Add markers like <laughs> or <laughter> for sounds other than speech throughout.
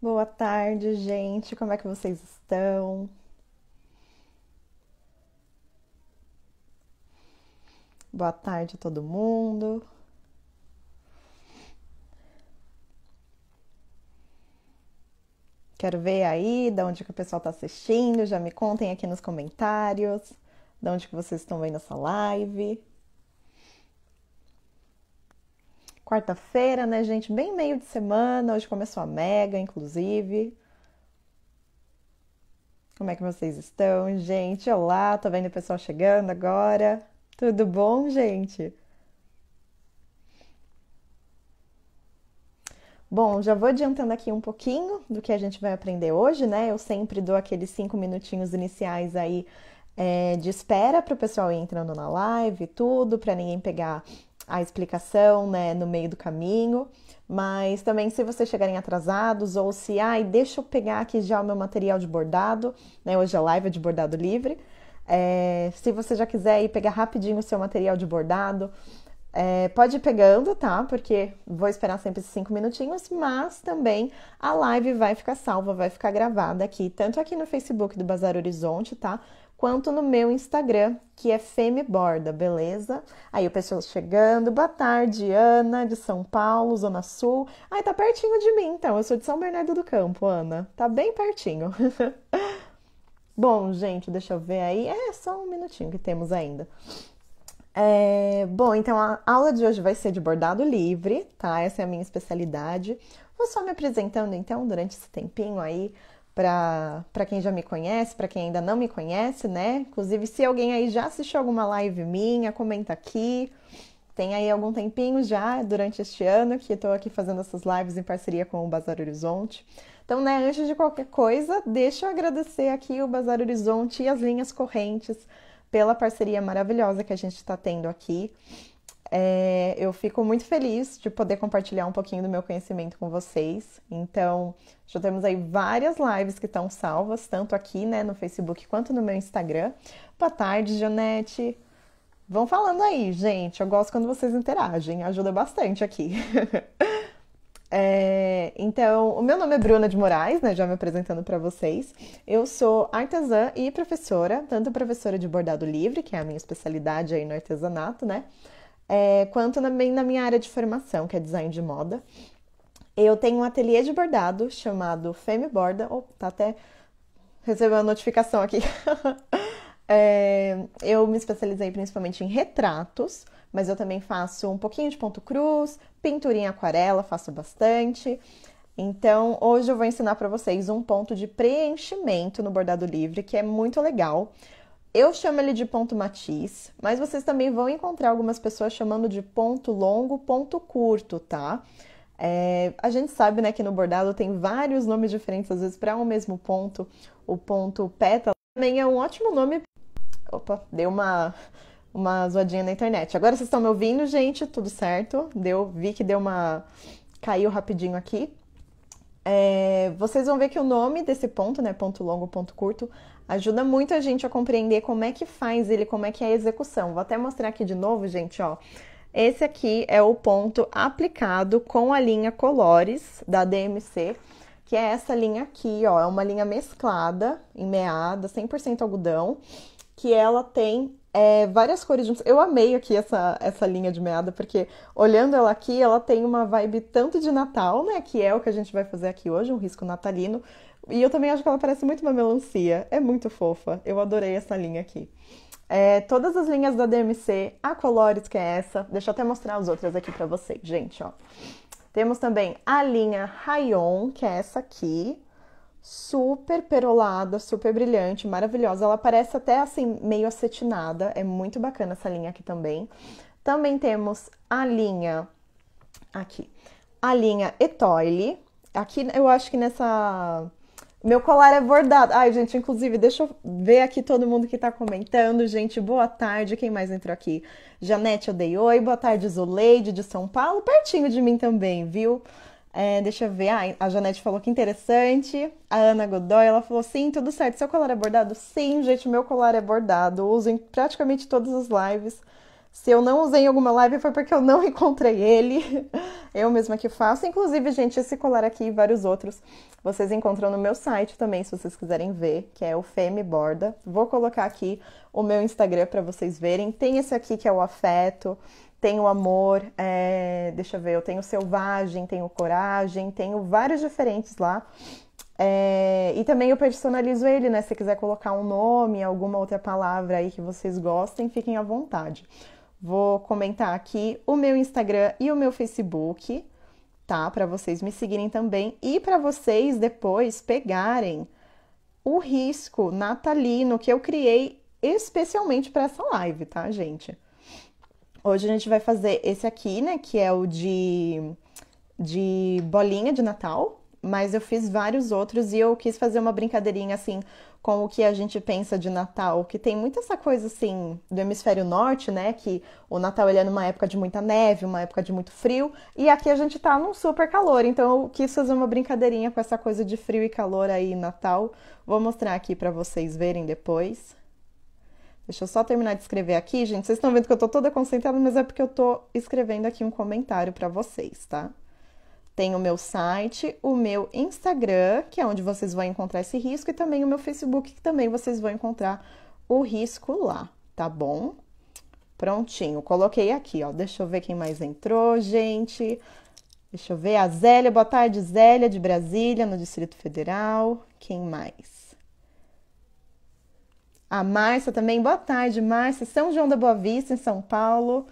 Boa tarde, gente. Como é que vocês estão? Boa tarde a todo mundo. Quero ver aí de onde que o pessoal está assistindo. Já me contem aqui nos comentários de onde que vocês estão vendo essa live. Quarta-feira, né, gente? Bem meio de semana. Hoje começou a mega, inclusive. Como é que vocês estão, gente? Olá, tô vendo o pessoal chegando agora. Tudo bom, gente? Bom, já vou adiantando aqui um pouquinho do que a gente vai aprender hoje, né? Eu sempre dou aqueles cinco minutinhos iniciais aí é, de espera para o pessoal entrando na live, tudo, para ninguém pegar a explicação né, no meio do caminho. Mas também se vocês chegarem atrasados ou se, ai, deixa eu pegar aqui já o meu material de bordado, né? Hoje a é live é de bordado livre. É, se você já quiser ir pegar rapidinho o seu material de bordado, é, pode ir pegando, tá? Porque vou esperar sempre esses cinco minutinhos, mas também a live vai ficar salva, vai ficar gravada aqui, tanto aqui no Facebook do Bazar Horizonte, tá? quanto no meu Instagram, que é femeborda, beleza? Aí o pessoal chegando, boa tarde, Ana, de São Paulo, Zona Sul. Ai, tá pertinho de mim, então. Eu sou de São Bernardo do Campo, Ana. Tá bem pertinho. <laughs> bom, gente, deixa eu ver aí. É só um minutinho que temos ainda. É, bom, então a aula de hoje vai ser de bordado livre, tá? Essa é a minha especialidade. Vou só me apresentando então durante esse tempinho aí para quem já me conhece, para quem ainda não me conhece, né? Inclusive, se alguém aí já assistiu alguma live minha, comenta aqui. Tem aí algum tempinho já durante este ano que estou aqui fazendo essas lives em parceria com o Bazar Horizonte. Então, né, antes de qualquer coisa, deixa eu agradecer aqui o Bazar Horizonte e as linhas correntes pela parceria maravilhosa que a gente está tendo aqui. É, eu fico muito feliz de poder compartilhar um pouquinho do meu conhecimento com vocês. Então, já temos aí várias lives que estão salvas, tanto aqui né, no Facebook quanto no meu Instagram. Boa tarde, Janete. Vão falando aí, gente. Eu gosto quando vocês interagem, ajuda bastante aqui. <laughs> É, então, o meu nome é Bruna de Moraes, né, já me apresentando para vocês. Eu sou artesã e professora, tanto professora de bordado livre, que é a minha especialidade aí no artesanato, né, é, quanto também na minha área de formação, que é design de moda. Eu tenho um ateliê de bordado chamado Femme Borda. Opa, oh, tá até recebendo a notificação aqui. <laughs> é, eu me especializei principalmente em retratos, mas eu também faço um pouquinho de ponto cruz, pintura em aquarela, faço bastante. Então, hoje eu vou ensinar para vocês um ponto de preenchimento no bordado livre que é muito legal. Eu chamo ele de ponto matiz, mas vocês também vão encontrar algumas pessoas chamando de ponto longo, ponto curto, tá? É, a gente sabe né, que no bordado tem vários nomes diferentes, às vezes, para um mesmo ponto. O ponto pétala também é um ótimo nome. Opa, deu uma, uma zoadinha na internet. Agora vocês estão me ouvindo, gente? Tudo certo? Deu, vi que deu uma. caiu rapidinho aqui. É, vocês vão ver que o nome desse ponto, né, ponto longo, ponto curto, ajuda muito a gente a compreender como é que faz ele, como é que é a execução. Vou até mostrar aqui de novo, gente, ó. Esse aqui é o ponto aplicado com a linha Colores da DMC, que é essa linha aqui, ó, é uma linha mesclada, em meada, 100% algodão, que ela tem é, várias cores juntas. Eu amei aqui essa, essa linha de meada, porque olhando ela aqui, ela tem uma vibe tanto de Natal, né? Que é o que a gente vai fazer aqui hoje, um risco natalino. E eu também acho que ela parece muito uma melancia. É muito fofa. Eu adorei essa linha aqui. É, todas as linhas da DMC, a Colores, que é essa. Deixa eu até mostrar as outras aqui pra vocês, gente, ó. Temos também a linha Rayon, que é essa aqui super perolada, super brilhante, maravilhosa. Ela parece até assim meio acetinada, é muito bacana essa linha aqui também. Também temos a linha aqui, a linha Etoile. Aqui eu acho que nessa meu colar é bordado. Ai, gente, inclusive, deixa eu ver aqui todo mundo que tá comentando. Gente, boa tarde. Quem mais entrou aqui? Janete dei oi. Boa tarde, Zuleide de São Paulo. Pertinho de mim também, viu? É, deixa eu ver. Ah, a Janete falou que interessante. A Ana Godoy, ela falou: sim, tudo certo. Seu colar é bordado? Sim, gente, meu colar é bordado. Uso em praticamente todas as lives. Se eu não usei em alguma live foi porque eu não <laughs> encontrei ele. <laughs> Eu mesma que faço. Inclusive, gente, esse colar aqui e vários outros vocês encontram no meu site também, se vocês quiserem ver, que é o Femme Borda. Vou colocar aqui o meu Instagram para vocês verem. Tem esse aqui que é o Afeto tenho amor, é, deixa eu ver, eu tenho selvagem, tenho coragem, tenho vários diferentes lá. É, e também eu personalizo ele, né? Se quiser colocar um nome, alguma outra palavra aí que vocês gostem, fiquem à vontade. Vou comentar aqui o meu Instagram e o meu Facebook, tá? Para vocês me seguirem também e para vocês depois pegarem o risco natalino que eu criei especialmente para essa live, tá, gente? Hoje a gente vai fazer esse aqui, né? Que é o de, de bolinha de Natal. Mas eu fiz vários outros e eu quis fazer uma brincadeirinha assim com o que a gente pensa de Natal, que tem muito essa coisa assim do hemisfério norte, né? Que o Natal ele é numa época de muita neve, uma época de muito frio, e aqui a gente tá num super calor, então eu quis fazer uma brincadeirinha com essa coisa de frio e calor aí Natal. Vou mostrar aqui para vocês verem depois. Deixa eu só terminar de escrever aqui, gente. Vocês estão vendo que eu tô toda concentrada, mas é porque eu tô escrevendo aqui um comentário para vocês, tá? Tem o meu site, o meu Instagram, que é onde vocês vão encontrar esse risco, e também o meu Facebook, que também vocês vão encontrar o risco lá, tá bom? Prontinho, coloquei aqui, ó. Deixa eu ver quem mais entrou, gente. Deixa eu ver. A Zélia, boa tarde, Zélia, de Brasília, no Distrito Federal. Quem mais? A Márcia também, boa tarde, Márcia, São João da Boa Vista, em São Paulo.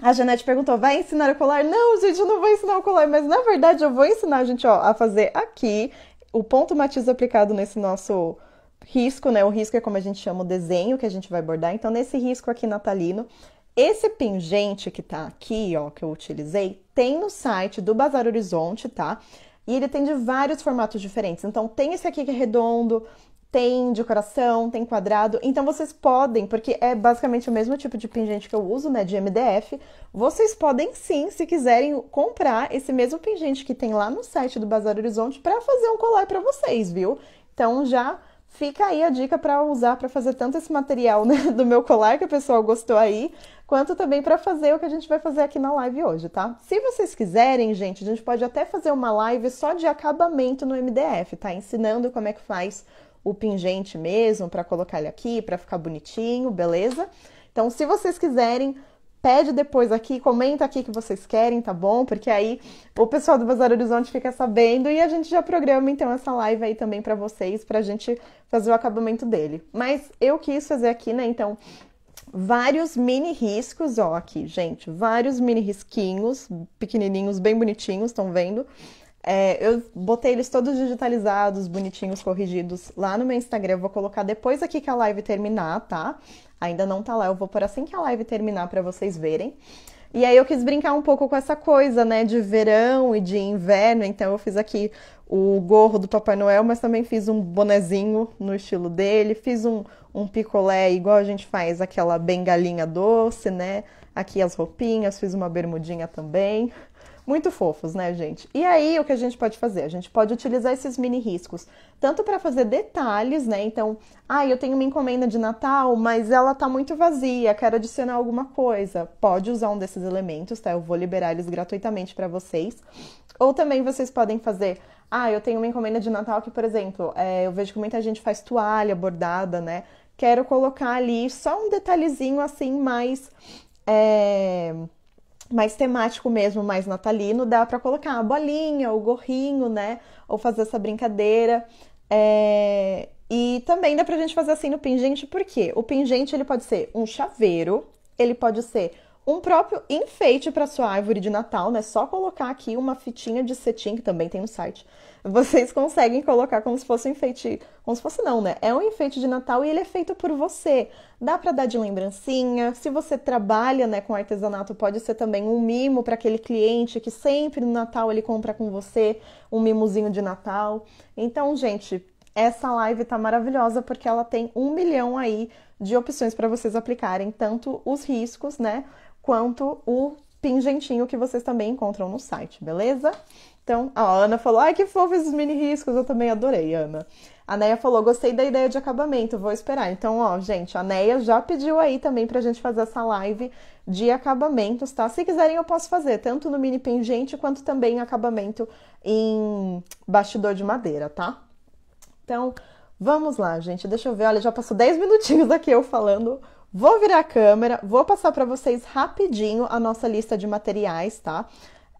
A Janete perguntou: vai ensinar o colar? Não, gente, eu não vou ensinar o colar, mas na verdade eu vou ensinar a gente ó, a fazer aqui o ponto matiz aplicado nesse nosso risco, né? O risco é como a gente chama o desenho que a gente vai bordar. Então, nesse risco aqui natalino, esse pingente que tá aqui, ó, que eu utilizei, tem no site do Bazar Horizonte, tá? E ele tem de vários formatos diferentes. Então, tem esse aqui que é redondo, tem de coração, tem quadrado. Então vocês podem, porque é basicamente o mesmo tipo de pingente que eu uso, né, de MDF. Vocês podem sim, se quiserem, comprar esse mesmo pingente que tem lá no site do Bazar Horizonte para fazer um colar para vocês, viu? Então já fica aí a dica para usar para fazer tanto esse material né, <laughs> do meu colar que o pessoal gostou aí, quanto também para fazer o que a gente vai fazer aqui na live hoje, tá? Se vocês quiserem, gente, a gente pode até fazer uma live só de acabamento no MDF, tá? Ensinando como é que faz o pingente mesmo para colocar ele aqui, para ficar bonitinho, beleza? Então, se vocês quiserem, pede depois aqui, comenta aqui que vocês querem, tá bom? Porque aí o pessoal do Bazar Horizonte fica sabendo e a gente já programa então essa live aí também para vocês, a gente fazer o acabamento dele. Mas eu quis fazer aqui, né, então vários mini riscos, ó, aqui, gente, vários mini risquinhos, pequenininhos, bem bonitinhos, estão vendo? É, eu botei eles todos digitalizados, bonitinhos, corrigidos lá no meu Instagram. Eu vou colocar depois aqui que a live terminar, tá? Ainda não tá lá, eu vou por assim que a live terminar para vocês verem. E aí eu quis brincar um pouco com essa coisa, né, de verão e de inverno, então eu fiz aqui o gorro do Papai Noel, mas também fiz um bonezinho no estilo dele, fiz um, um picolé igual a gente faz aquela bengalinha doce, né, aqui as roupinhas, fiz uma bermudinha também. Muito fofos, né, gente? E aí, o que a gente pode fazer? A gente pode utilizar esses mini riscos, tanto para fazer detalhes, né? Então, ah, eu tenho uma encomenda de Natal, mas ela tá muito vazia, quero adicionar alguma coisa. Pode usar um desses elementos, tá? Eu vou liberar eles gratuitamente para vocês. Ou também vocês podem fazer, ah, eu tenho uma encomenda de Natal que, por exemplo, é, eu vejo que muita gente faz toalha bordada, né? Quero colocar ali só um detalhezinho assim mais. É mais temático mesmo, mais natalino, dá para colocar a bolinha, o gorrinho, né? Ou fazer essa brincadeira. É... E também dá pra gente fazer assim no pingente, porque o pingente ele pode ser um chaveiro, ele pode ser um próprio enfeite para sua árvore de Natal, né? Só colocar aqui uma fitinha de cetim, que também tem um site. Vocês conseguem colocar como se fosse um enfeite, como se fosse não, né? É um enfeite de Natal e ele é feito por você. Dá para dar de lembrancinha. Se você trabalha, né, com artesanato, pode ser também um mimo para aquele cliente que sempre no Natal ele compra com você, um mimozinho de Natal. Então, gente, essa live tá maravilhosa porque ela tem um milhão aí de opções para vocês aplicarem tanto os riscos, né? quanto o pingentinho que vocês também encontram no site, beleza? Então, a Ana falou: ai que fofo esses mini riscos, eu também adorei, Ana. A Neia falou: gostei da ideia de acabamento, vou esperar. Então, ó, gente, a Neia já pediu aí também pra gente fazer essa live de acabamentos, tá? Se quiserem, eu posso fazer, tanto no mini pingente quanto também acabamento em bastidor de madeira, tá? Então, vamos lá, gente. Deixa eu ver. Olha, já passou 10 minutinhos aqui eu falando Vou virar a câmera, vou passar para vocês rapidinho a nossa lista de materiais, tá?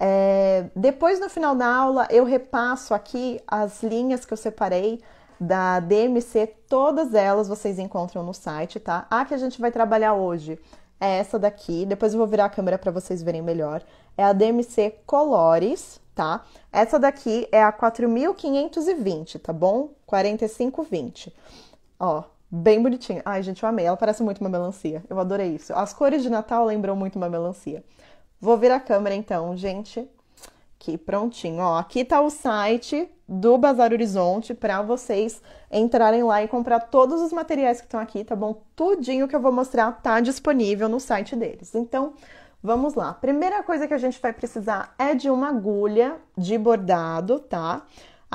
É, depois, no final da aula, eu repasso aqui as linhas que eu separei da DMC, todas elas vocês encontram no site, tá? A que a gente vai trabalhar hoje é essa daqui, depois eu vou virar a câmera para vocês verem melhor. É a DMC Colores, tá? Essa daqui é a 4520, tá bom? 4520. Ó, bem bonitinha. Ai, gente, eu amei. Ela parece muito uma melancia. Eu adorei isso. As cores de Natal lembram muito uma melancia. Vou vir a câmera então, gente. Aqui, prontinho. Ó, aqui tá o site do Bazar Horizonte para vocês entrarem lá e comprar todos os materiais que estão aqui, tá bom? Tudinho que eu vou mostrar tá disponível no site deles. Então, vamos lá. Primeira coisa que a gente vai precisar é de uma agulha de bordado, tá? Tá?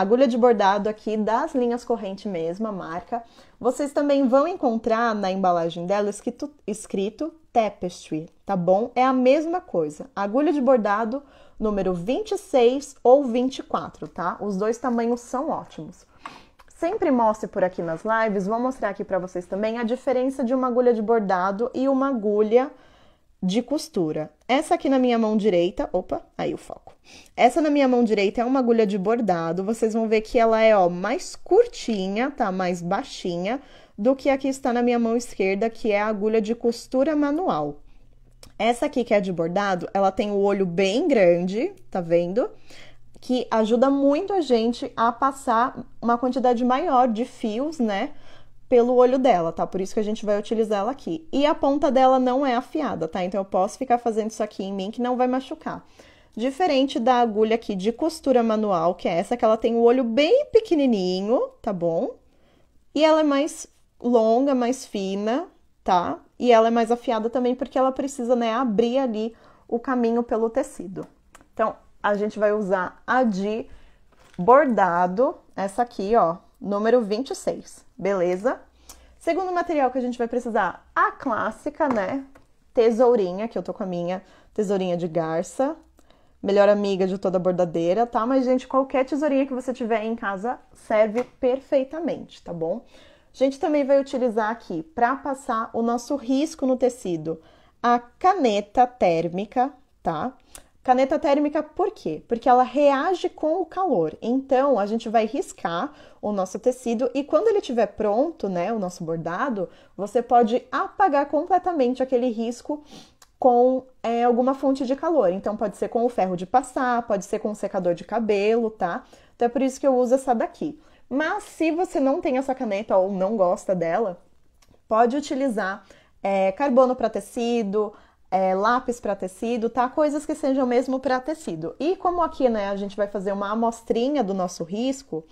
agulha de bordado aqui das linhas corrente mesmo, a marca. Vocês também vão encontrar na embalagem dela escrito, escrito Tapestry, tá bom? É a mesma coisa. Agulha de bordado número 26 ou 24, tá? Os dois tamanhos são ótimos. Sempre mostre por aqui nas lives, vou mostrar aqui para vocês também a diferença de uma agulha de bordado e uma agulha de costura. Essa aqui na minha mão direita, opa, aí o foco. Essa na minha mão direita é uma agulha de bordado. Vocês vão ver que ela é, ó, mais curtinha, tá? Mais baixinha do que a que está na minha mão esquerda, que é a agulha de costura manual. Essa aqui que é de bordado, ela tem o olho bem grande, tá vendo? Que ajuda muito a gente a passar uma quantidade maior de fios, né? pelo olho dela, tá? Por isso que a gente vai utilizar ela aqui. E a ponta dela não é afiada, tá? Então eu posso ficar fazendo isso aqui em mim que não vai machucar. Diferente da agulha aqui de costura manual, que é essa que ela tem o olho bem pequenininho, tá bom? E ela é mais longa, mais fina, tá? E ela é mais afiada também porque ela precisa, né, abrir ali o caminho pelo tecido. Então, a gente vai usar a de bordado, essa aqui, ó, número 26, beleza? Segundo material que a gente vai precisar, a clássica, né? Tesourinha, que eu tô com a minha tesourinha de garça, melhor amiga de toda bordadeira, tá? Mas, gente, qualquer tesourinha que você tiver em casa serve perfeitamente, tá bom? A gente também vai utilizar aqui para passar o nosso risco no tecido a caneta térmica, tá? Caneta térmica, por quê? Porque ela reage com o calor. Então, a gente vai riscar o nosso tecido e quando ele estiver pronto, né, o nosso bordado, você pode apagar completamente aquele risco com é, alguma fonte de calor. Então, pode ser com o ferro de passar, pode ser com o secador de cabelo, tá? Então, é por isso que eu uso essa daqui. Mas, se você não tem essa caneta ou não gosta dela, pode utilizar é, carbono para tecido, é, lápis para tecido, tá? Coisas que sejam mesmo para tecido. E como aqui, né, a gente vai fazer uma amostrinha do nosso risco,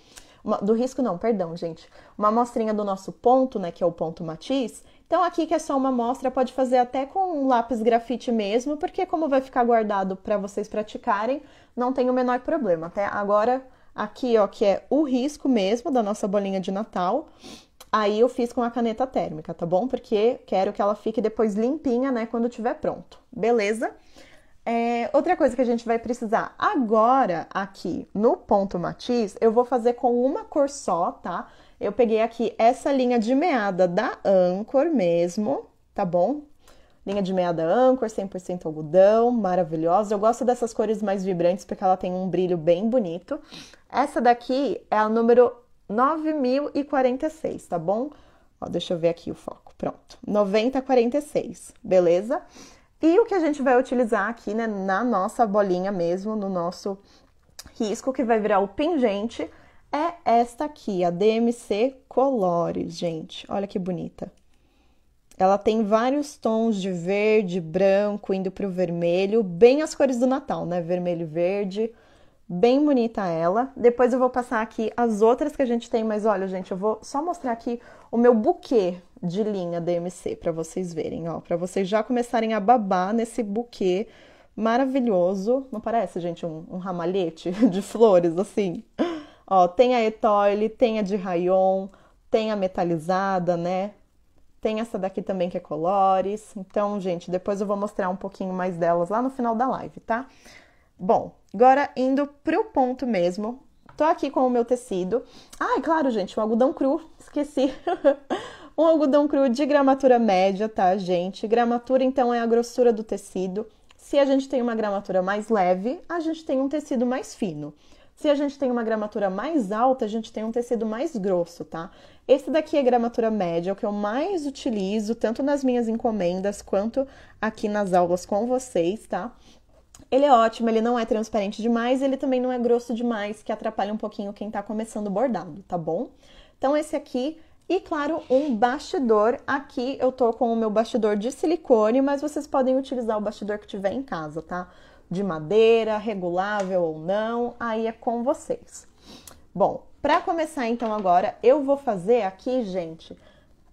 uma, do risco não, perdão, gente, uma amostrinha do nosso ponto, né, que é o ponto matiz. Então aqui que é só uma amostra, pode fazer até com um lápis grafite mesmo, porque como vai ficar guardado para vocês praticarem, não tem o menor problema. Até agora aqui, ó, que é o risco mesmo da nossa bolinha de Natal. Aí eu fiz com a caneta térmica, tá bom? Porque quero que ela fique depois limpinha, né, quando tiver pronto. Beleza? É, outra coisa que a gente vai precisar agora aqui no ponto matiz, eu vou fazer com uma cor só, tá? Eu peguei aqui essa linha de meada da Anchor mesmo, tá bom? Linha de meada Anchor, 100% algodão, maravilhosa. Eu gosto dessas cores mais vibrantes porque ela tem um brilho bem bonito. Essa daqui é a número 9.046, tá bom? Ó, deixa eu ver aqui o foco, pronto. 90,46, beleza? E o que a gente vai utilizar aqui, né, na nossa bolinha mesmo, no nosso risco, que vai virar o pingente, é esta aqui, a DMC Colores, gente. Olha que bonita. Ela tem vários tons de verde, branco, indo para o vermelho, bem as cores do Natal, né? Vermelho e verde, Bem bonita ela. Depois eu vou passar aqui as outras que a gente tem, mas olha, gente, eu vou só mostrar aqui o meu buquê de linha DMC para vocês verem, ó, para vocês já começarem a babar nesse buquê maravilhoso. Não parece, gente, um, um ramalhete <laughs> de flores assim? Ó, tem a Etoile, tem a de Rayon, tem a metalizada, né? Tem essa daqui também que é colores. Então, gente, depois eu vou mostrar um pouquinho mais delas lá no final da live, tá? Bom, agora indo pro ponto mesmo. Tô aqui com o meu tecido. Ah, é claro, gente, um algodão cru, <laughs> esqueci. um algodão cru de gramatura média, tá, gente? Gramatura, então, é a grossura do tecido. Se a gente tem uma gramatura mais leve, a gente tem um tecido mais fino. Se a gente tem uma gramatura mais alta, a gente tem um tecido mais grosso, tá? Esse daqui é gramatura média, é o que eu mais utilizo, tanto nas minhas encomendas quanto aqui nas aulas com vocês, tá? Ele é ótimo, ele não é transparente demais, ele também não é grosso demais, que atrapalha um pouquinho quem está começando o bordado, tá bom? Então esse aqui e claro, um bastidor. Aqui eu tô com o meu bastidor de silicone, mas vocês podem utilizar o bastidor que tiver em casa, tá? De madeira, regulável ou não, aí é com vocês. Bom, para começar então agora, eu vou fazer aqui, gente,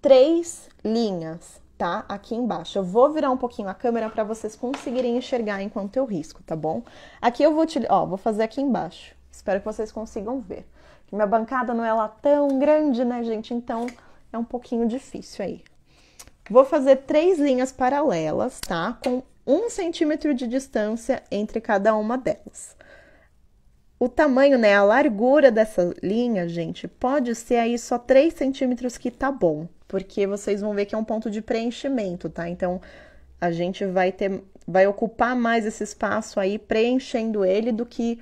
três linhas tá? Aqui embaixo. Eu vou virar um pouquinho a câmera para vocês conseguirem enxergar enquanto eu risco, tá bom? Aqui eu vou, ó, vou fazer aqui embaixo. Espero que vocês consigam ver. Minha bancada não é lá tão grande, né, gente? Então é um pouquinho difícil aí. Vou fazer três linhas paralelas, tá? Com um centímetro de distância entre cada uma delas. O tamanho, né, a largura dessa linha, gente, pode ser aí só 3 centímetros que tá bom porque vocês vão ver que é um ponto de preenchimento, tá? Então a gente vai ter vai ocupar mais esse espaço aí preenchendo ele do que,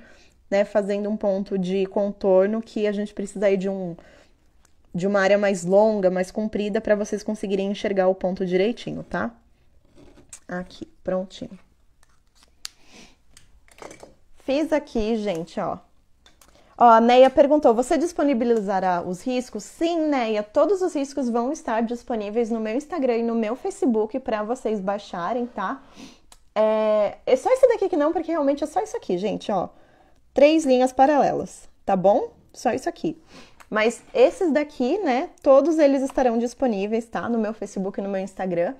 né, fazendo um ponto de contorno que a gente precisa aí de um de uma área mais longa, mais comprida para vocês conseguirem enxergar o ponto direitinho, tá? Aqui, prontinho. Fiz aqui, gente, ó, Ó, a Neia perguntou: você disponibilizará os riscos? Sim, Neia, todos os riscos vão estar disponíveis no meu Instagram e no meu Facebook para vocês baixarem, tá? É, é só esse daqui que não, porque realmente é só isso aqui, gente, ó. Três linhas paralelas, tá bom? Só isso aqui. Mas esses daqui, né, todos eles estarão disponíveis, tá? No meu Facebook e no meu Instagram.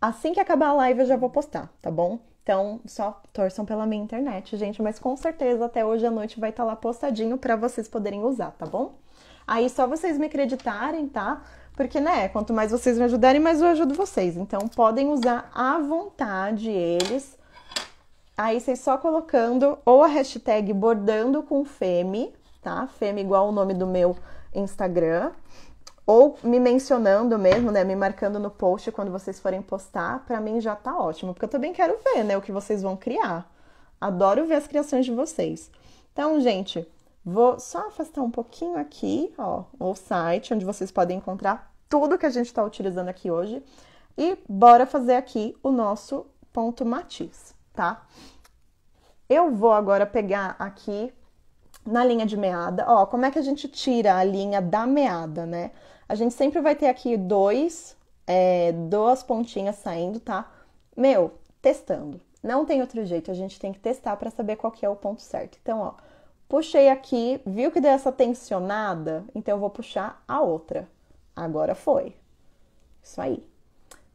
Assim que acabar a live eu já vou postar, tá bom? Então, só torçam pela minha internet, gente, mas com certeza até hoje à noite vai estar tá lá postadinho para vocês poderem usar, tá bom? Aí só vocês me acreditarem, tá? Porque, né, quanto mais vocês me ajudarem, mais eu ajudo vocês. Então, podem usar à vontade eles. Aí vocês só colocando ou a hashtag bordando com Femi, tá? Femi igual o nome do meu Instagram ou me mencionando mesmo, né, me marcando no post quando vocês forem postar, para mim já tá ótimo, porque eu também quero ver, né, o que vocês vão criar. Adoro ver as criações de vocês. Então, gente, vou só afastar um pouquinho aqui, ó, o site onde vocês podem encontrar tudo que a gente está utilizando aqui hoje e bora fazer aqui o nosso ponto matiz, tá? Eu vou agora pegar aqui na linha de meada, ó, como é que a gente tira a linha da meada, né? A gente sempre vai ter aqui dois, é, duas pontinhas saindo, tá? Meu, testando. Não tem outro jeito, a gente tem que testar para saber qual que é o ponto certo. Então, ó, puxei aqui, viu que deu essa tensionada? Então, eu vou puxar a outra. Agora foi. Isso aí.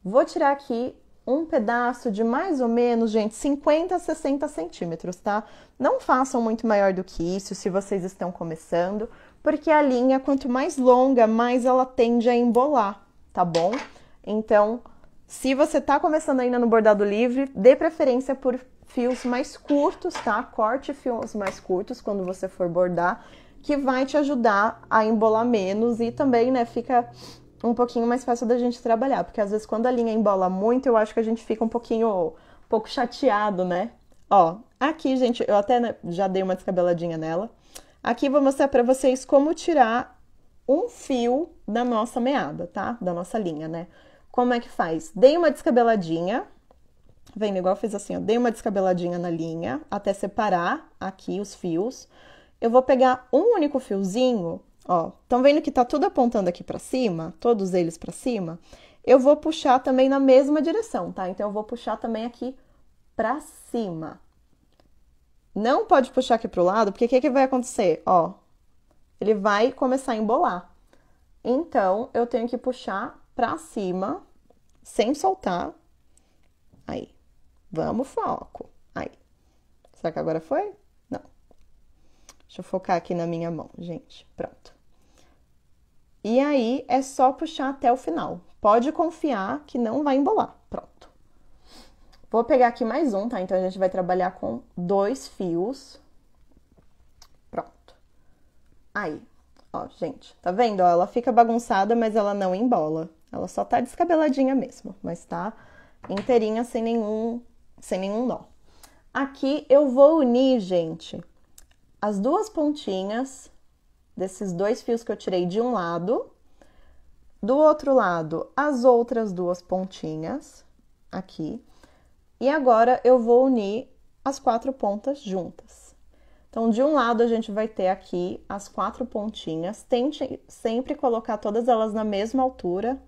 Vou tirar aqui um pedaço de mais ou menos, gente, 50 a 60 centímetros, tá? Não façam muito maior do que isso se vocês estão começando, porque a linha, quanto mais longa, mais ela tende a embolar, tá bom? Então, se você tá começando ainda no bordado livre, dê preferência por fios mais curtos, tá? Corte fios mais curtos quando você for bordar, que vai te ajudar a embolar menos e também, né, fica um pouquinho mais fácil da gente trabalhar, porque às vezes quando a linha embola muito, eu acho que a gente fica um pouquinho um pouco chateado, né? Ó, aqui, gente, eu até né, já dei uma descabeladinha nela. Aqui vou mostrar para vocês como tirar um fio da nossa meada, tá? Da nossa linha, né? Como é que faz? Dei uma descabeladinha, vendo igual eu fiz assim, ó, dei uma descabeladinha na linha até separar aqui os fios. Eu vou pegar um único fiozinho, ó, estão vendo que tá tudo apontando aqui para cima, todos eles para cima? Eu vou puxar também na mesma direção, tá? Então eu vou puxar também aqui para cima, não pode puxar aqui para o lado, porque o que, que vai acontecer? Ó, ele vai começar a embolar. Então, eu tenho que puxar para cima, sem soltar. Aí. Vamos, foco. Aí. Será que agora foi? Não. Deixa eu focar aqui na minha mão, gente. Pronto. E aí, é só puxar até o final. Pode confiar que não vai embolar. Vou pegar aqui mais um, tá? Então a gente vai trabalhar com dois fios. Pronto. Aí, ó, gente, tá vendo? ela fica bagunçada, mas ela não embola. Ela só tá descabeladinha mesmo, mas tá inteirinha sem nenhum, sem nenhum nó. Aqui eu vou unir, gente, as duas pontinhas desses dois fios que eu tirei de um lado, do outro lado, as outras duas pontinhas aqui. E agora eu vou unir as quatro pontas juntas. Então, de um lado, a gente vai ter aqui as quatro pontinhas. Tente sempre colocar todas elas na mesma altura,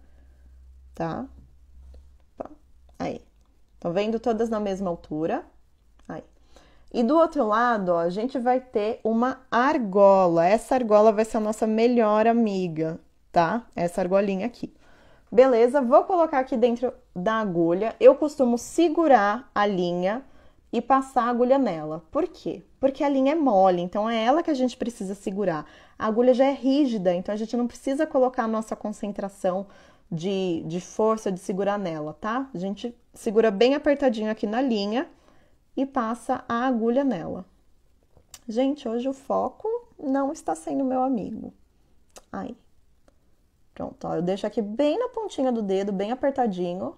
tá? Aí. Estão vendo todas na mesma altura? Aí. E do outro lado, ó, a gente vai ter uma argola. Essa argola vai ser a nossa melhor amiga, tá? Essa argolinha aqui. Beleza, vou colocar aqui dentro da agulha. Eu costumo segurar a linha e passar a agulha nela. Por quê? Porque a linha é mole, então é ela que a gente precisa segurar. A agulha já é rígida, então a gente não precisa colocar a nossa concentração de, de força de segurar nela, tá? A gente segura bem apertadinho aqui na linha e passa a agulha nela. Gente, hoje o foco não está sendo meu amigo. Ai, Pronto, ó, eu deixo aqui bem na pontinha do dedo, bem apertadinho.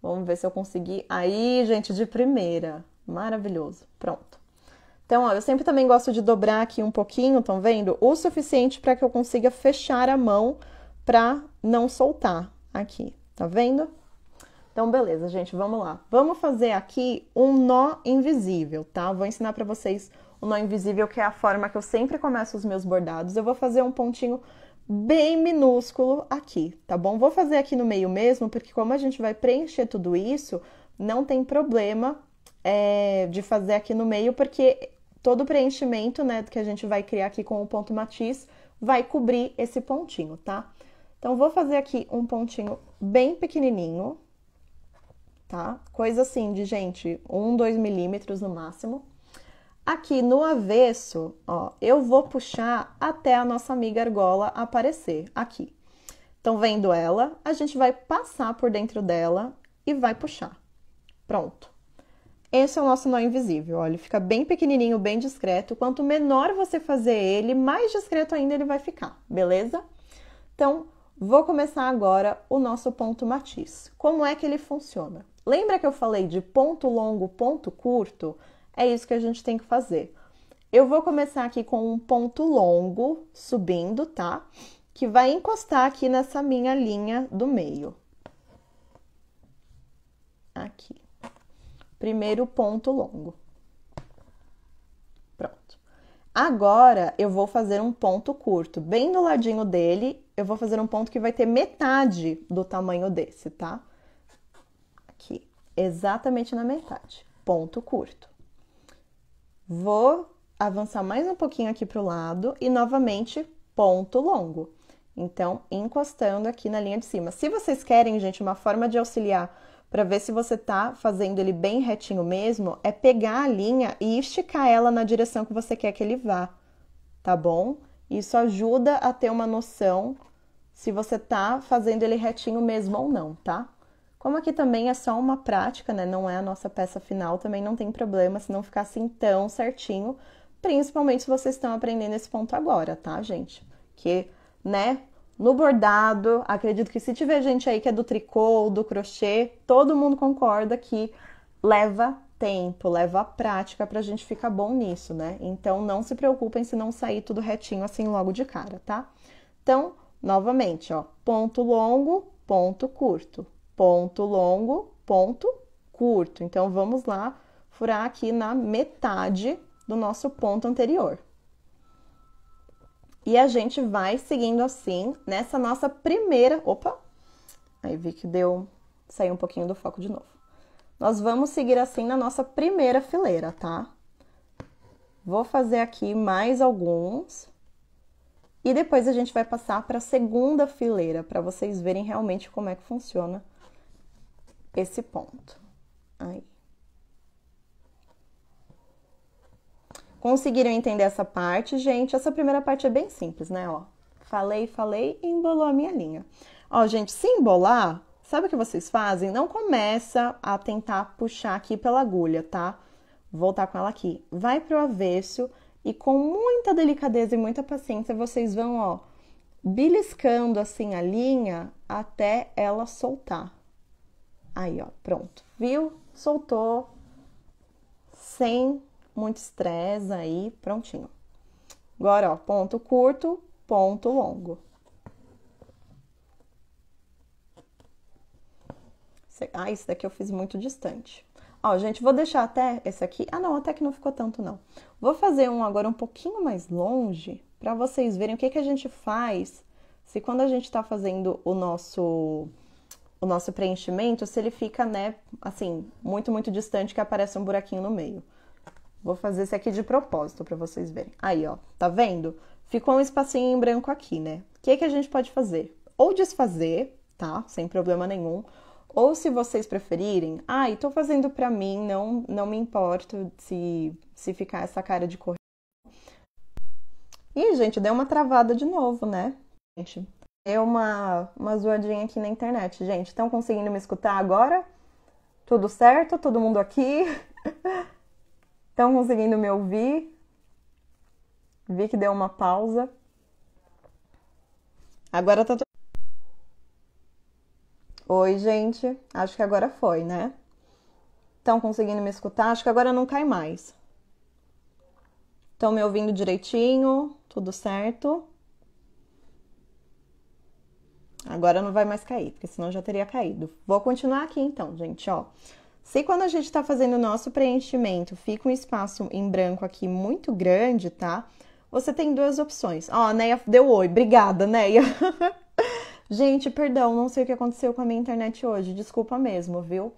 Vamos ver se eu consegui. Aí, gente, de primeira. Maravilhoso. Pronto. Então, ó, eu sempre também gosto de dobrar aqui um pouquinho, estão vendo? O suficiente para que eu consiga fechar a mão para não soltar aqui, tá vendo? Então, beleza, gente, vamos lá. Vamos fazer aqui um nó invisível, tá? Vou ensinar para vocês o nó invisível, que é a forma que eu sempre começo os meus bordados. Eu vou fazer um pontinho bem minúsculo aqui, tá bom? Vou fazer aqui no meio mesmo, porque como a gente vai preencher tudo isso, não tem problema é, de fazer aqui no meio, porque todo o preenchimento, né, que a gente vai criar aqui com o ponto matiz, vai cobrir esse pontinho, tá? Então, vou fazer aqui um pontinho bem pequenininho, tá? Coisa assim de, gente, um, dois milímetros no máximo. Aqui no avesso, ó, eu vou puxar até a nossa amiga argola aparecer aqui. Então, vendo ela, a gente vai passar por dentro dela e vai puxar. Pronto. Esse é o nosso nó invisível, olha, fica bem pequenininho, bem discreto. Quanto menor você fazer ele, mais discreto ainda ele vai ficar, beleza? Então, vou começar agora o nosso ponto matiz. Como é que ele funciona? Lembra que eu falei de ponto longo, ponto curto? É isso que a gente tem que fazer. Eu vou começar aqui com um ponto longo, subindo, tá? Que vai encostar aqui nessa minha linha do meio. Aqui. Primeiro ponto longo. Pronto. Agora, eu vou fazer um ponto curto. Bem do ladinho dele, eu vou fazer um ponto que vai ter metade do tamanho desse, tá? Aqui. Exatamente na metade. Ponto curto. Vou avançar mais um pouquinho aqui para o lado e novamente ponto longo. Então, encostando aqui na linha de cima. Se vocês querem, gente, uma forma de auxiliar para ver se você tá fazendo ele bem retinho mesmo, é pegar a linha e esticar ela na direção que você quer que ele vá, tá bom? Isso ajuda a ter uma noção se você tá fazendo ele retinho mesmo ou não, tá? Como aqui também é só uma prática, né? Não é a nossa peça final, também não tem problema se não ficar assim tão certinho, principalmente se vocês estão aprendendo esse ponto agora, tá, gente? Que, né, no bordado, acredito que se tiver gente aí que é do tricô ou do crochê, todo mundo concorda que leva tempo, leva prática pra gente ficar bom nisso, né? Então não se preocupem se não sair tudo retinho assim logo de cara, tá? Então, novamente, ó, ponto longo, ponto curto ponto longo, ponto curto. Então vamos lá furar aqui na metade do nosso ponto anterior. E a gente vai seguindo assim nessa nossa primeira. Opa! Aí vi que deu. Saiu um pouquinho do foco de novo. Nós vamos seguir assim na nossa primeira fileira, tá? Vou fazer aqui mais alguns. E depois a gente vai passar para a segunda fileira, para vocês verem realmente como é que funciona esse ponto. Aí. Conseguiram entender essa parte, gente? Essa primeira parte é bem simples, né? Ó, falei, falei e embolou a minha linha. Ó, gente, se embolar, sabe o que vocês fazem? Não começa a tentar puxar aqui pela agulha, tá? Voltar com ela aqui. Vai pro avesso e com muita delicadeza e muita paciência vocês vão, ó, beliscando assim a linha até ela soltar. Aí, ó, pronto. Viu? Soltou. Sem muito estresse aí, prontinho. Agora, ó, ponto curto, ponto longo. Ah, esse daqui eu fiz muito distante. Ó, gente, vou deixar até esse aqui. Ah, não, até que não ficou tanto, não. Vou fazer um agora um pouquinho mais longe para vocês verem o que, que a gente faz se quando a gente está fazendo o nosso o nosso preenchimento se ele fica, né, assim, muito, muito distante que aparece um buraquinho no meio. Vou fazer esse aqui de propósito para vocês verem. Aí, ó, tá vendo? Ficou um espacinho em branco aqui, né? O que, que a gente pode fazer? Ou desfazer, tá? Sem problema nenhum. Ou se vocês preferirem, ai, ah, tô fazendo pra mim, não, não me importo se, se ficar essa cara de correr. Ih, gente, deu uma travada de novo, né? deu é uma, uma zoadinha aqui na internet, gente. Estão conseguindo me escutar agora? Tudo certo? Todo mundo aqui? Estão <laughs> conseguindo me ouvir? Vi que deu uma pausa. Agora tá. Oi, gente. Acho que agora foi, né? Estão conseguindo me escutar? Acho que agora não cai mais. Estão me ouvindo direitinho? Tudo certo? Agora não vai mais cair, porque senão já teria caído. Vou continuar aqui então, gente, ó. Se quando a gente está fazendo o nosso preenchimento fica um espaço em branco aqui muito grande, tá? Você tem duas opções. Ó, oh, a Neia deu oi. Obrigada, Neia. <laughs> gente, perdão, não sei o que aconteceu com a minha internet hoje. Desculpa mesmo, viu?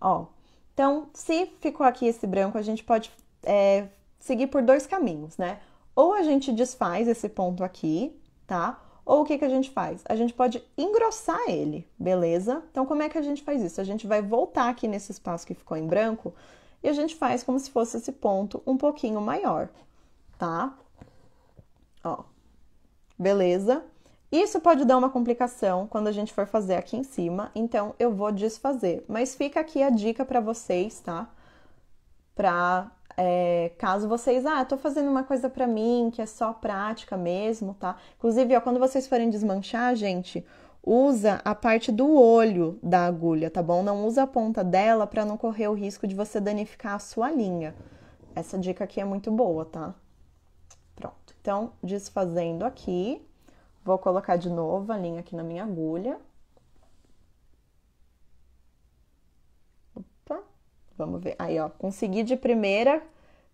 Ó, então, se ficou aqui esse branco, a gente pode é, seguir por dois caminhos, né? Ou a gente desfaz esse ponto aqui, tá? Ou o que, que a gente faz? A gente pode engrossar ele, beleza? Então, como é que a gente faz isso? A gente vai voltar aqui nesse espaço que ficou em branco e a gente faz como se fosse esse ponto um pouquinho maior, tá? Ó, beleza? Isso pode dar uma complicação quando a gente for fazer aqui em cima, então eu vou desfazer. Mas fica aqui a dica para vocês, tá? Pra é, caso vocês, ah, tô fazendo uma coisa para mim que é só prática mesmo, tá? Inclusive, ó, quando vocês forem desmanchar, gente, usa a parte do olho da agulha, tá bom? Não usa a ponta dela para não correr o risco de você danificar a sua linha. Essa dica aqui é muito boa, tá? Pronto. Então, desfazendo aqui, vou colocar de novo a linha aqui na minha agulha. Vamos ver. Aí, ó, consegui de primeira.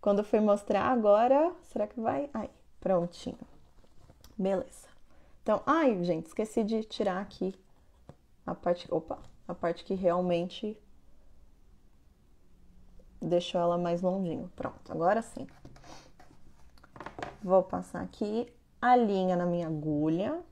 Quando fui mostrar agora, será que vai? Aí, prontinho. Beleza. Então, ai, gente, esqueci de tirar aqui a parte, opa, a parte que realmente deixou ela mais longinho. Pronto, agora sim. Vou passar aqui a linha na minha agulha.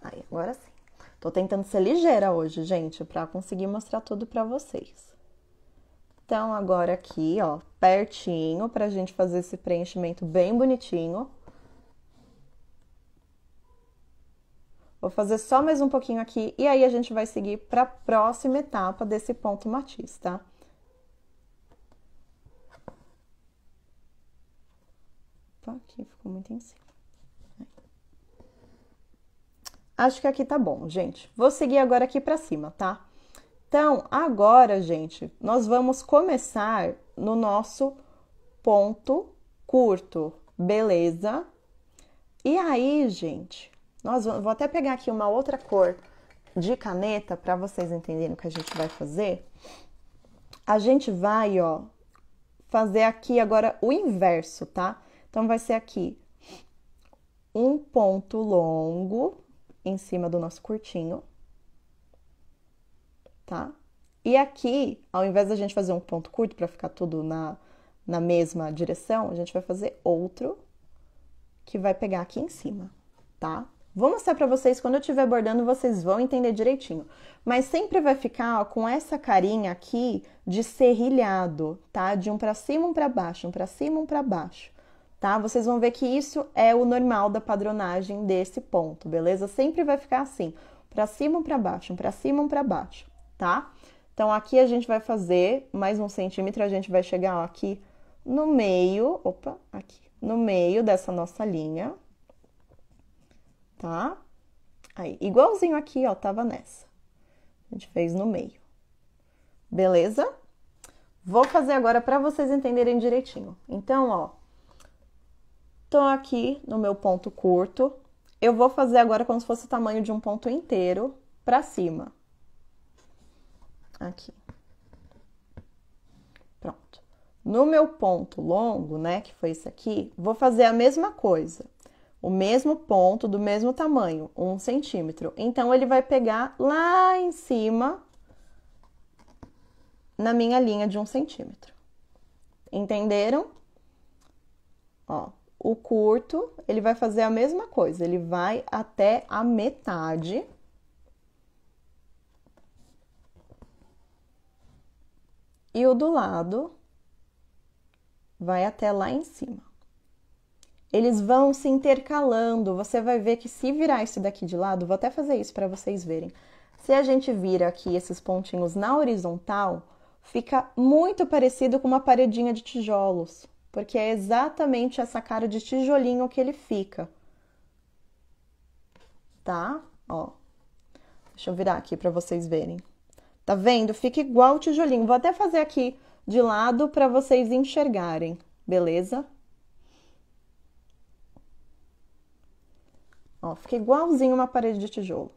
Aí, agora sim. Tô tentando ser ligeira hoje, gente, para conseguir mostrar tudo para vocês. Então, agora aqui, ó, pertinho, pra gente fazer esse preenchimento bem bonitinho. Vou fazer só mais um pouquinho aqui e aí a gente vai seguir para a próxima etapa desse ponto matiz, tá? Opa, aqui ficou muito em cima. Acho que aqui tá bom, gente. Vou seguir agora aqui para cima, tá? Então, agora, gente, nós vamos começar no nosso ponto curto, beleza? E aí, gente, nós vamos, vou até pegar aqui uma outra cor de caneta para vocês entenderem o que a gente vai fazer. A gente vai, ó, fazer aqui agora o inverso, tá? Então vai ser aqui um ponto longo em cima do nosso curtinho, tá? E aqui, ao invés da gente fazer um ponto curto para ficar tudo na, na mesma direção, a gente vai fazer outro que vai pegar aqui em cima, tá? Vou mostrar para vocês quando eu estiver bordando, vocês vão entender direitinho. Mas sempre vai ficar ó, com essa carinha aqui de serrilhado, tá? De um para cima, um para baixo, um para cima, um para baixo tá? Vocês vão ver que isso é o normal da padronagem desse ponto, beleza? Sempre vai ficar assim, para cima, um para baixo, um para cima, um para baixo, tá? Então aqui a gente vai fazer mais um centímetro, a gente vai chegar ó, aqui no meio, opa, aqui, no meio dessa nossa linha, tá? Aí, igualzinho aqui, ó, tava nessa. A gente fez no meio. Beleza? Vou fazer agora para vocês entenderem direitinho. Então, ó, então, aqui no meu ponto curto, eu vou fazer agora como se fosse o tamanho de um ponto inteiro para cima. Aqui. Pronto. No meu ponto longo, né, que foi esse aqui, vou fazer a mesma coisa. O mesmo ponto do mesmo tamanho, um centímetro. Então, ele vai pegar lá em cima na minha linha de um centímetro. Entenderam? Ó, o curto, ele vai fazer a mesma coisa, ele vai até a metade. E o do lado vai até lá em cima. Eles vão se intercalando. Você vai ver que se virar isso daqui de lado, vou até fazer isso para vocês verem. Se a gente vira aqui esses pontinhos na horizontal, fica muito parecido com uma paredinha de tijolos porque é exatamente essa cara de tijolinho que ele fica. Tá? Ó. Deixa eu virar aqui para vocês verem. Tá vendo? Fica igual o tijolinho. Vou até fazer aqui de lado para vocês enxergarem, beleza? Ó, fica igualzinho uma parede de tijolo.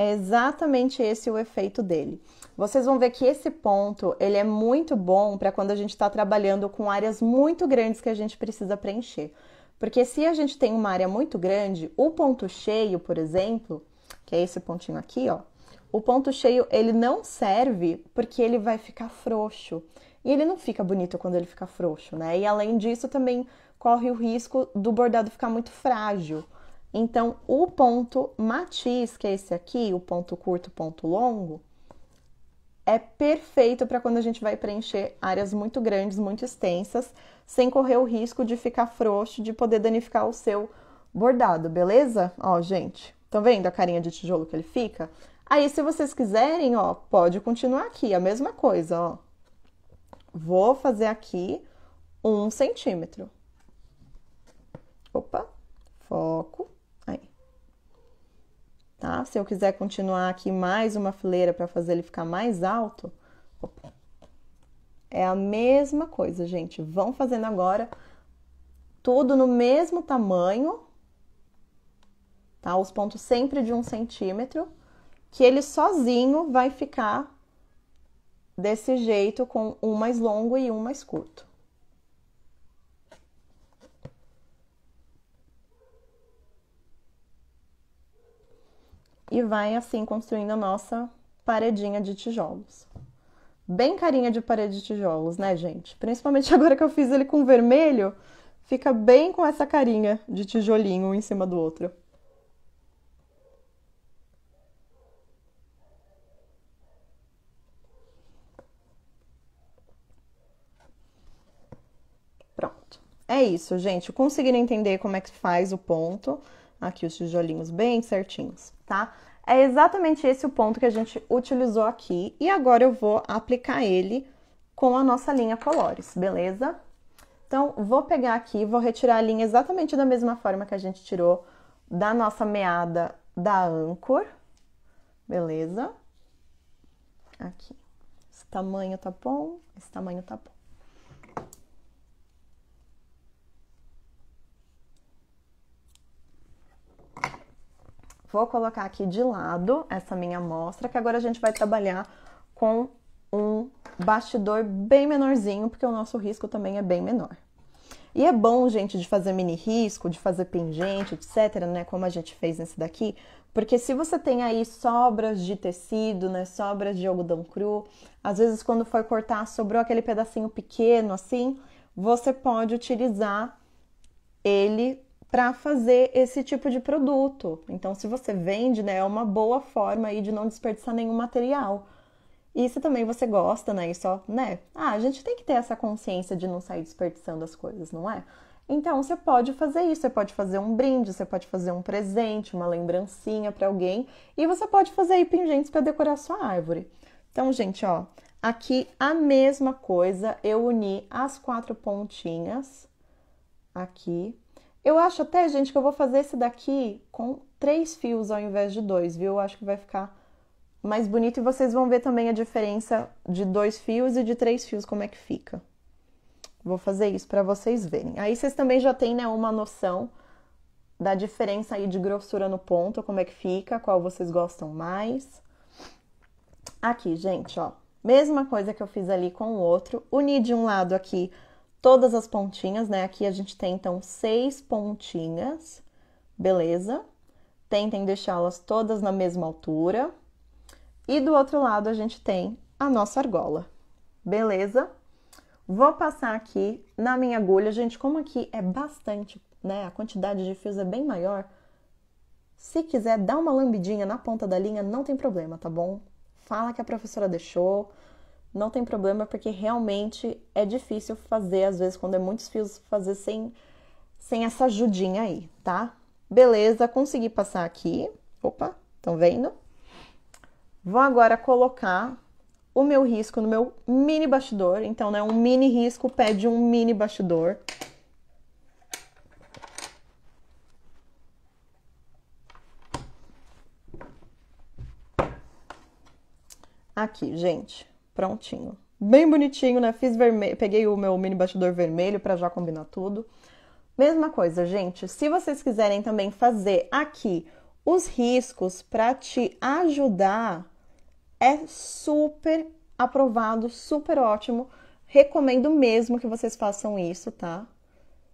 É exatamente esse o efeito dele. Vocês vão ver que esse ponto ele é muito bom para quando a gente está trabalhando com áreas muito grandes que a gente precisa preencher. Porque se a gente tem uma área muito grande, o ponto cheio, por exemplo, que é esse pontinho aqui, ó, o ponto cheio ele não serve porque ele vai ficar frouxo. E ele não fica bonito quando ele fica frouxo, né? E além disso, também corre o risco do bordado ficar muito frágil. Então, o ponto matiz, que é esse aqui, o ponto curto, ponto longo, é perfeito para quando a gente vai preencher áreas muito grandes, muito extensas, sem correr o risco de ficar frouxo, de poder danificar o seu bordado, beleza? Ó, gente, estão vendo a carinha de tijolo que ele fica? Aí, se vocês quiserem, ó, pode continuar aqui, a mesma coisa, ó. Vou fazer aqui um centímetro. Opa, foco tá? Se eu quiser continuar aqui mais uma fileira para fazer ele ficar mais alto, opa, é a mesma coisa, gente. Vão fazendo agora tudo no mesmo tamanho, tá? Os pontos sempre de um centímetro, que ele sozinho vai ficar desse jeito com um mais longo e um mais curto. e vai assim construindo a nossa paredinha de tijolos. Bem carinha de parede de tijolos, né, gente? Principalmente <laughs> agora que eu fiz ele com vermelho, fica bem com essa carinha de tijolinho um em cima do outro. Pronto. É isso, gente. Conseguiram entender como é que faz o ponto. Aqui os tijolinhos bem certinhos, tá? É exatamente esse o ponto que a gente utilizou aqui e agora eu vou aplicar ele com a nossa linha Colores, beleza? Então, vou pegar aqui, vou retirar a linha exatamente da mesma forma que a gente tirou da nossa meada da Anchor, beleza? Aqui. Esse tamanho tá bom, esse tamanho tá bom. Vou colocar aqui de lado essa minha amostra, que agora a gente vai trabalhar com um bastidor bem menorzinho, porque o nosso risco também é bem menor. E é bom, gente, de fazer mini risco, de fazer pingente, etc, né, como a gente fez nesse daqui, porque se você tem aí sobras de tecido, né, sobras de algodão cru, às vezes quando for cortar sobrou aquele pedacinho pequeno assim, você pode utilizar ele para fazer esse tipo de produto. Então, se você vende, né, é uma boa forma aí de não desperdiçar nenhum material. E se também você gosta, né, e só, né, ah, a gente tem que ter essa consciência de não sair desperdiçando as coisas, não é? Então, você pode fazer isso, você pode fazer um brinde, você pode fazer um presente, uma lembrancinha para alguém, e você pode fazer aí pingentes para decorar sua árvore. Então, gente, ó, aqui a mesma coisa, eu uni as quatro pontinhas aqui eu acho até, gente, que eu vou fazer esse daqui com três fios ao invés de dois, viu? Eu acho que vai ficar mais bonito e vocês vão ver também a diferença de dois fios e de três fios como é que fica. Vou fazer isso para vocês verem. Aí vocês também já têm, né, uma noção da diferença aí de grossura no ponto, como é que fica, qual vocês gostam mais. Aqui, gente, ó, mesma coisa que eu fiz ali com o outro, uni de um lado aqui todas as pontinhas, né? Aqui a gente tem então seis pontinhas, beleza? Tentem deixá-las todas na mesma altura. E do outro lado a gente tem a nossa argola, beleza? Vou passar aqui na minha agulha, gente, como aqui é bastante, né? A quantidade de fios é bem maior. Se quiser dar uma lambidinha na ponta da linha, não tem problema, tá bom? Fala que a professora deixou, não tem problema, porque realmente é difícil fazer, às vezes, quando é muitos fios, fazer sem, sem essa ajudinha aí, tá? Beleza, consegui passar aqui. Opa, estão vendo? Vou agora colocar o meu risco no meu mini bastidor. Então, né, um mini risco pede um mini bastidor. Aqui, gente prontinho. Bem bonitinho, né? Fiz vermelho, peguei o meu mini bastidor vermelho para já combinar tudo. Mesma coisa, gente, se vocês quiserem também fazer aqui os riscos para te ajudar, é super aprovado, super ótimo. Recomendo mesmo que vocês façam isso, tá?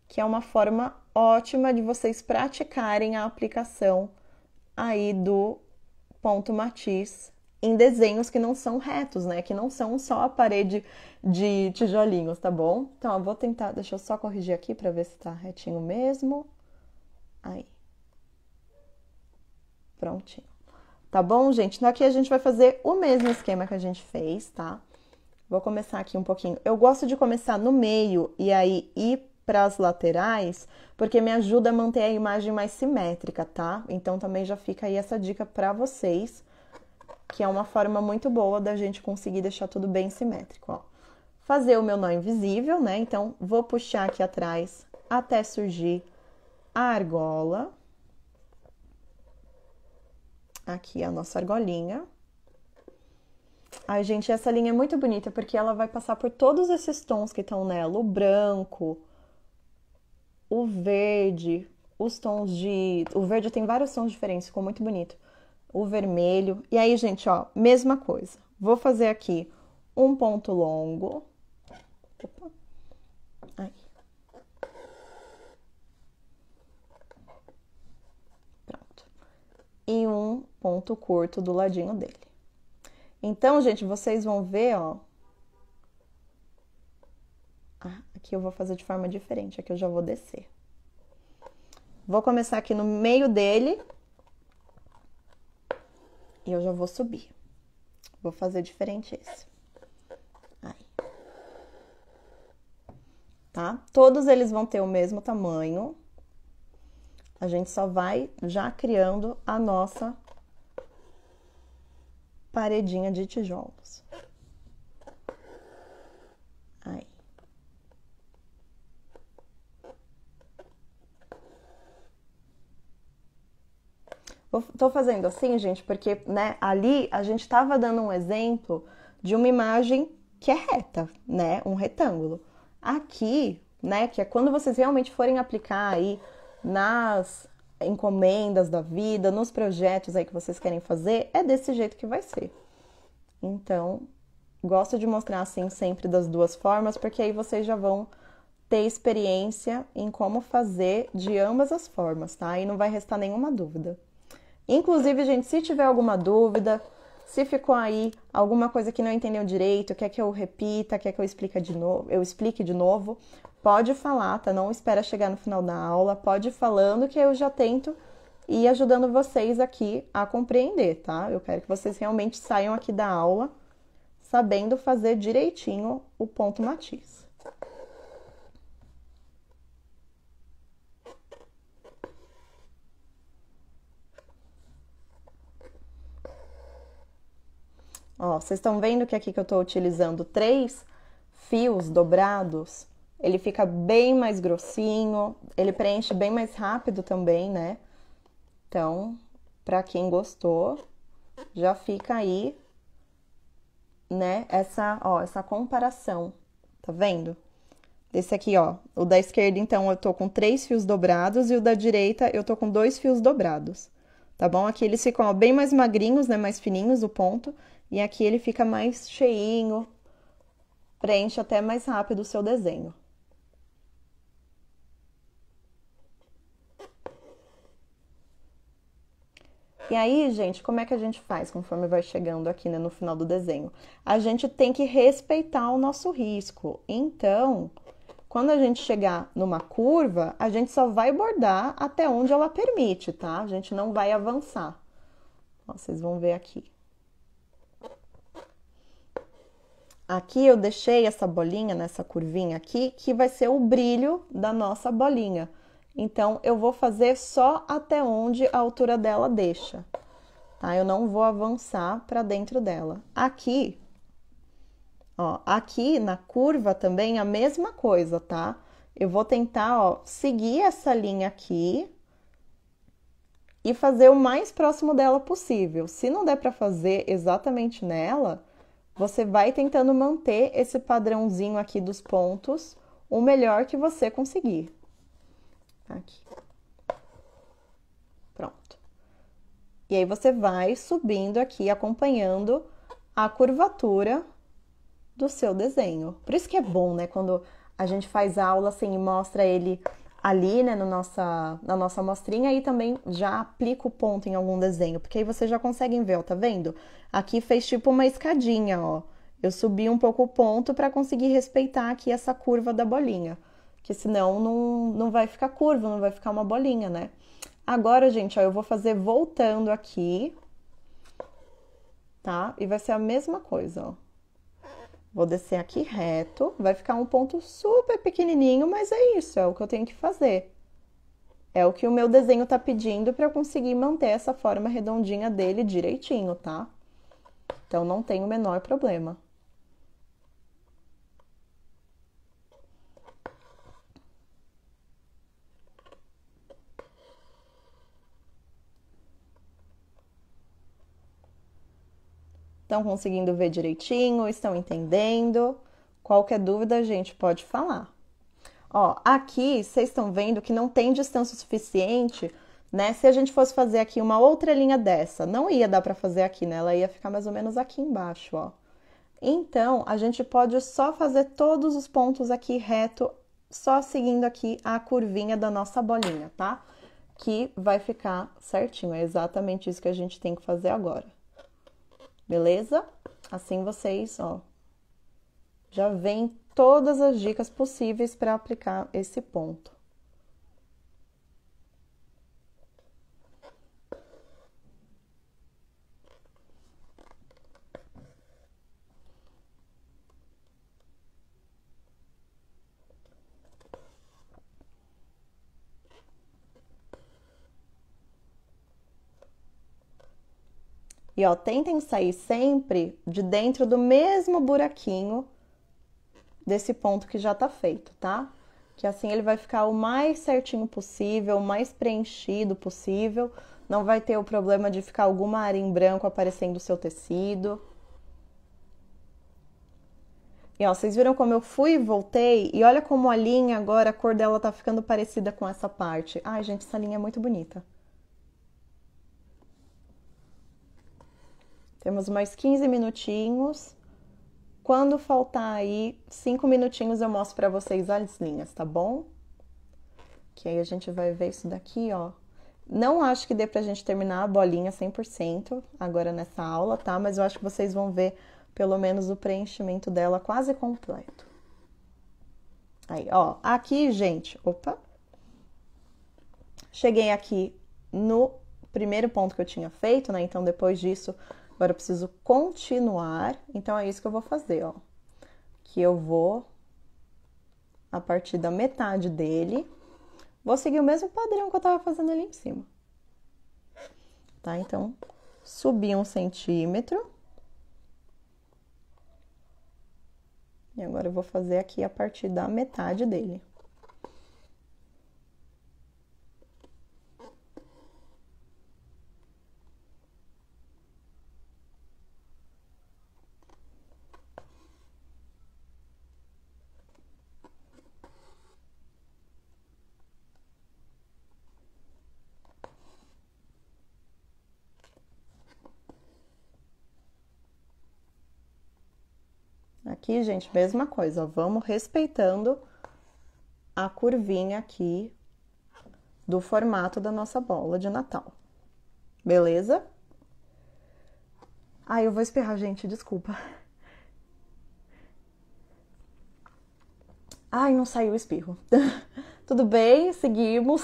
Que é uma forma ótima de vocês praticarem a aplicação aí do ponto matiz em desenhos que não são retos, né? Que não são só a parede de tijolinhos, tá bom? Então, eu vou tentar, deixa eu só corrigir aqui para ver se tá retinho mesmo. Aí. Prontinho. Tá bom, gente? Então, aqui a gente vai fazer o mesmo esquema que a gente fez, tá? Vou começar aqui um pouquinho. Eu gosto de começar no meio e aí ir para as laterais, porque me ajuda a manter a imagem mais simétrica, tá? Então também já fica aí essa dica para vocês que é uma forma muito boa da gente conseguir deixar tudo bem simétrico. Ó. Fazer o meu nó invisível, né? Então, vou puxar aqui atrás até surgir a argola. Aqui a nossa argolinha. Ai, gente, essa linha é muito bonita porque ela vai passar por todos esses tons que estão nela: o branco, o verde, os tons de. O verde tem vários tons diferentes, ficou muito bonito o vermelho. E aí, gente, ó, mesma coisa. Vou fazer aqui um ponto longo. Opa. Aí. Pronto. E um ponto curto do ladinho dele. Então, gente, vocês vão ver, ó. Ah, aqui eu vou fazer de forma diferente. Aqui eu já vou descer. Vou começar aqui no meio dele e eu já vou subir. Vou fazer diferente esse. Aí. Tá? Todos eles vão ter o mesmo tamanho. A gente só vai já criando a nossa paredinha de tijolos. Estou fazendo assim, gente, porque né, ali a gente estava dando um exemplo de uma imagem que é reta, né? Um retângulo. Aqui, né, que é quando vocês realmente forem aplicar aí nas encomendas da vida, nos projetos aí que vocês querem fazer, é desse jeito que vai ser. Então, gosto de mostrar assim sempre das duas formas, porque aí vocês já vão ter experiência em como fazer de ambas as formas, tá? E não vai restar nenhuma dúvida. Inclusive, gente, se tiver alguma dúvida, se ficou aí alguma coisa que não entendeu direito, quer que eu repita, quer que eu explique de novo, eu explique de novo, pode falar, tá? Não espera chegar no final da aula, pode ir falando que eu já tento ir ajudando vocês aqui a compreender, tá? Eu quero que vocês realmente saiam aqui da aula sabendo fazer direitinho o ponto matiz. Ó, vocês estão vendo que aqui que eu estou utilizando três fios dobrados, ele fica bem mais grossinho, ele preenche bem mais rápido também, né? Então, para quem gostou, já fica aí, né, essa, ó, essa comparação, tá vendo? Desse aqui, ó, o da esquerda, então, eu tô com três fios dobrados e o da direita eu tô com dois fios dobrados, tá bom? Aqui eles ficam ó, bem mais magrinhos, né, mais fininhos o ponto, e aqui ele fica mais cheinho, preenche até mais rápido o seu desenho. E aí, gente, como é que a gente faz conforme vai chegando aqui né, no final do desenho? A gente tem que respeitar o nosso risco. Então, quando a gente chegar numa curva, a gente só vai bordar até onde ela permite, tá? A gente não vai avançar. Ó, vocês vão ver aqui. Aqui eu deixei essa bolinha nessa né, curvinha aqui, que vai ser o brilho da nossa bolinha. Então, eu vou fazer só até onde a altura dela deixa, tá? Eu não vou avançar para dentro dela. Aqui, ó, aqui na curva também a mesma coisa, tá? Eu vou tentar, ó, seguir essa linha aqui e fazer o mais próximo dela possível. Se não der para fazer exatamente nela, você vai tentando manter esse padrãozinho aqui dos pontos o melhor que você conseguir. Aqui. Pronto. E aí você vai subindo aqui, acompanhando a curvatura do seu desenho. Por isso que é bom, né, quando a gente faz aula assim e mostra ele ali, né, no nossa, na nossa amostrinha e também já aplica o ponto em algum desenho, porque aí vocês já conseguem ver, ó, tá vendo? Aqui fez tipo uma escadinha, ó. Eu subi um pouco o ponto para conseguir respeitar aqui essa curva da bolinha, que senão não, não vai ficar curva, não vai ficar uma bolinha, né? Agora, gente, ó, eu vou fazer voltando aqui, tá? E vai ser a mesma coisa, ó. Vou descer aqui reto, vai ficar um ponto super pequenininho, mas é isso, é o que eu tenho que fazer. É o que o meu desenho está pedindo para eu conseguir manter essa forma redondinha dele direitinho, tá? Então não tem o menor problema. estão conseguindo ver direitinho, estão entendendo? Qualquer dúvida a gente pode falar. Ó, aqui vocês estão vendo que não tem distância suficiente, né? Se a gente fosse fazer aqui uma outra linha dessa, não ia dar para fazer aqui, né? Ela ia ficar mais ou menos aqui embaixo, ó. Então, a gente pode só fazer todos os pontos aqui reto, só seguindo aqui a curvinha da nossa bolinha, tá? Que vai ficar certinho. É exatamente isso que a gente tem que fazer agora beleza? Assim vocês, ó, já vem todas as dicas possíveis para aplicar esse ponto. E ó, tentem sair sempre de dentro do mesmo buraquinho desse ponto que já tá feito, tá? Que assim ele vai ficar o mais certinho possível, o mais preenchido possível. Não vai ter o problema de ficar alguma área em branco aparecendo o seu tecido. E ó, vocês viram como eu fui e voltei? E olha como a linha agora, a cor dela tá ficando parecida com essa parte. Ai, gente, essa linha é muito bonita. Temos mais 15 minutinhos. Quando faltar aí 5 minutinhos, eu mostro para vocês as linhas, tá bom? Que aí a gente vai ver isso daqui, ó. Não acho que dê pra gente terminar a bolinha 100% agora nessa aula, tá? Mas eu acho que vocês vão ver pelo menos o preenchimento dela quase completo. Aí, ó, aqui, gente, opa. Cheguei aqui no primeiro ponto que eu tinha feito, né? Então, depois disso, Agora eu preciso continuar, então é isso que eu vou fazer, ó. Que eu vou a partir da metade dele, vou seguir o mesmo padrão que eu tava fazendo ali em cima. Tá? Então, subi um centímetro. E agora eu vou fazer aqui a partir da metade dele. aqui, gente, mesma coisa. Ó, vamos respeitando a curvinha aqui do formato da nossa bola de Natal. Beleza? Ai, eu vou espirrar, gente, desculpa. Ai, não saiu o espirro. <laughs> Tudo bem, seguimos.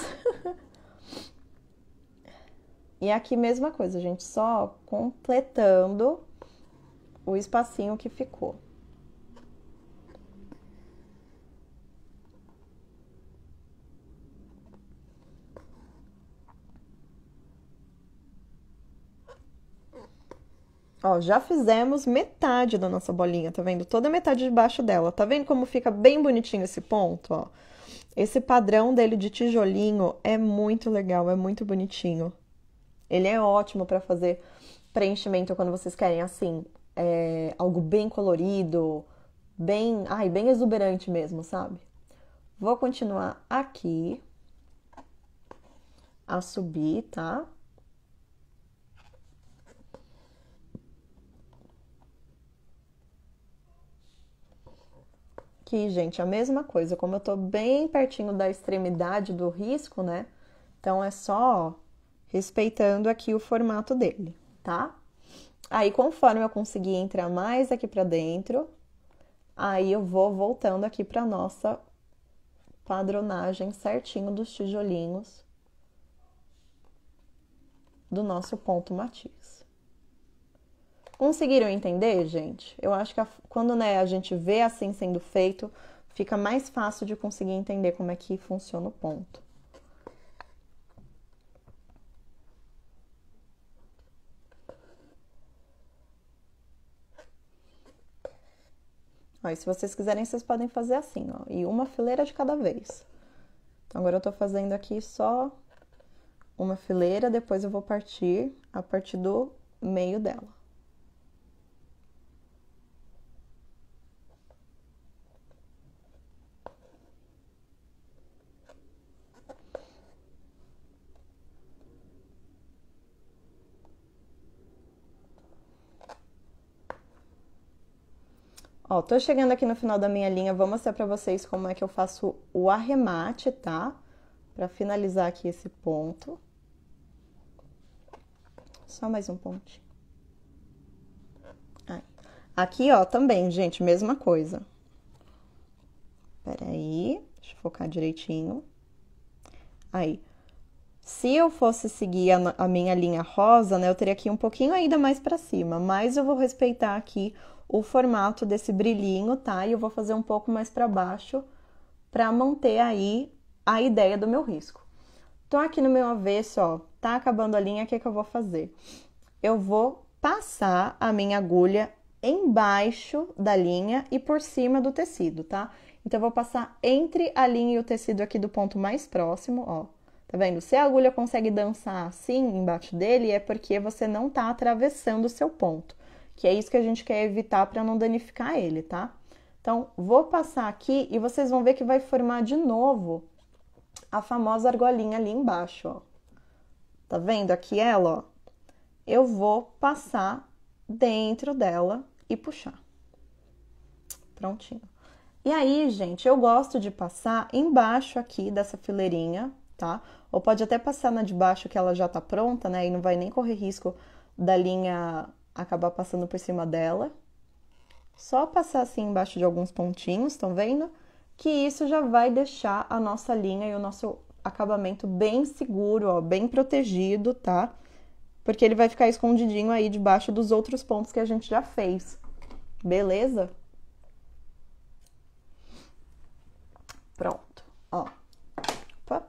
<laughs> e aqui, mesma coisa, gente, só completando o espacinho que ficou. Ó, já fizemos metade da nossa bolinha, tá vendo? Toda a metade de baixo dela. Tá vendo como fica bem bonitinho esse ponto, ó? Esse padrão dele de tijolinho é muito legal, é muito bonitinho. Ele é ótimo para fazer preenchimento quando vocês querem, assim, é, algo bem colorido, bem, ai, bem exuberante mesmo, sabe? Vou continuar aqui a subir, tá? aqui, gente, a mesma coisa. Como eu tô bem pertinho da extremidade do risco, né? Então é só respeitando aqui o formato dele, tá? Aí, conforme eu conseguir entrar mais aqui para dentro, aí eu vou voltando aqui para nossa padronagem certinho dos tijolinhos do nosso ponto matiz. Conseguiram entender, gente? Eu acho que a, quando né, a gente vê assim sendo feito, fica mais fácil de conseguir entender como é que funciona o ponto. Ó, e se vocês quiserem, vocês podem fazer assim, ó, e uma fileira de cada vez. Então, agora eu tô fazendo aqui só uma fileira, depois eu vou partir a partir do meio dela. Ó, tô chegando aqui no final da minha linha, vou mostrar pra vocês como é que eu faço o arremate, tá? Pra finalizar aqui esse ponto. Só mais um pontinho. Aí. Aqui, ó, também, gente, mesma coisa. Peraí, deixa eu focar direitinho. Aí. Se eu fosse seguir a, a minha linha rosa, né, eu teria aqui um pouquinho ainda mais pra cima, mas eu vou respeitar aqui o formato desse brilhinho, tá? E eu vou fazer um pouco mais para baixo para manter aí a ideia do meu risco. Tô aqui no meu avesso, ó, tá acabando a linha, o que, que eu vou fazer? Eu vou passar a minha agulha embaixo da linha e por cima do tecido, tá? Então, eu vou passar entre a linha e o tecido aqui do ponto mais próximo, ó. Tá vendo? Se a agulha consegue dançar assim embaixo dele, é porque você não tá atravessando o seu ponto que é isso que a gente quer evitar para não danificar ele, tá? Então, vou passar aqui e vocês vão ver que vai formar de novo a famosa argolinha ali embaixo, ó. Tá vendo aqui ela, ó? Eu vou passar dentro dela e puxar. Prontinho. E aí, gente, eu gosto de passar embaixo aqui dessa fileirinha, tá? Ou pode até passar na de baixo que ela já tá pronta, né? E não vai nem correr risco da linha acabar passando por cima dela. Só passar assim embaixo de alguns pontinhos, estão vendo? Que isso já vai deixar a nossa linha e o nosso acabamento bem seguro, ó, bem protegido, tá? Porque ele vai ficar escondidinho aí debaixo dos outros pontos que a gente já fez. Beleza? Pronto, ó. Opa.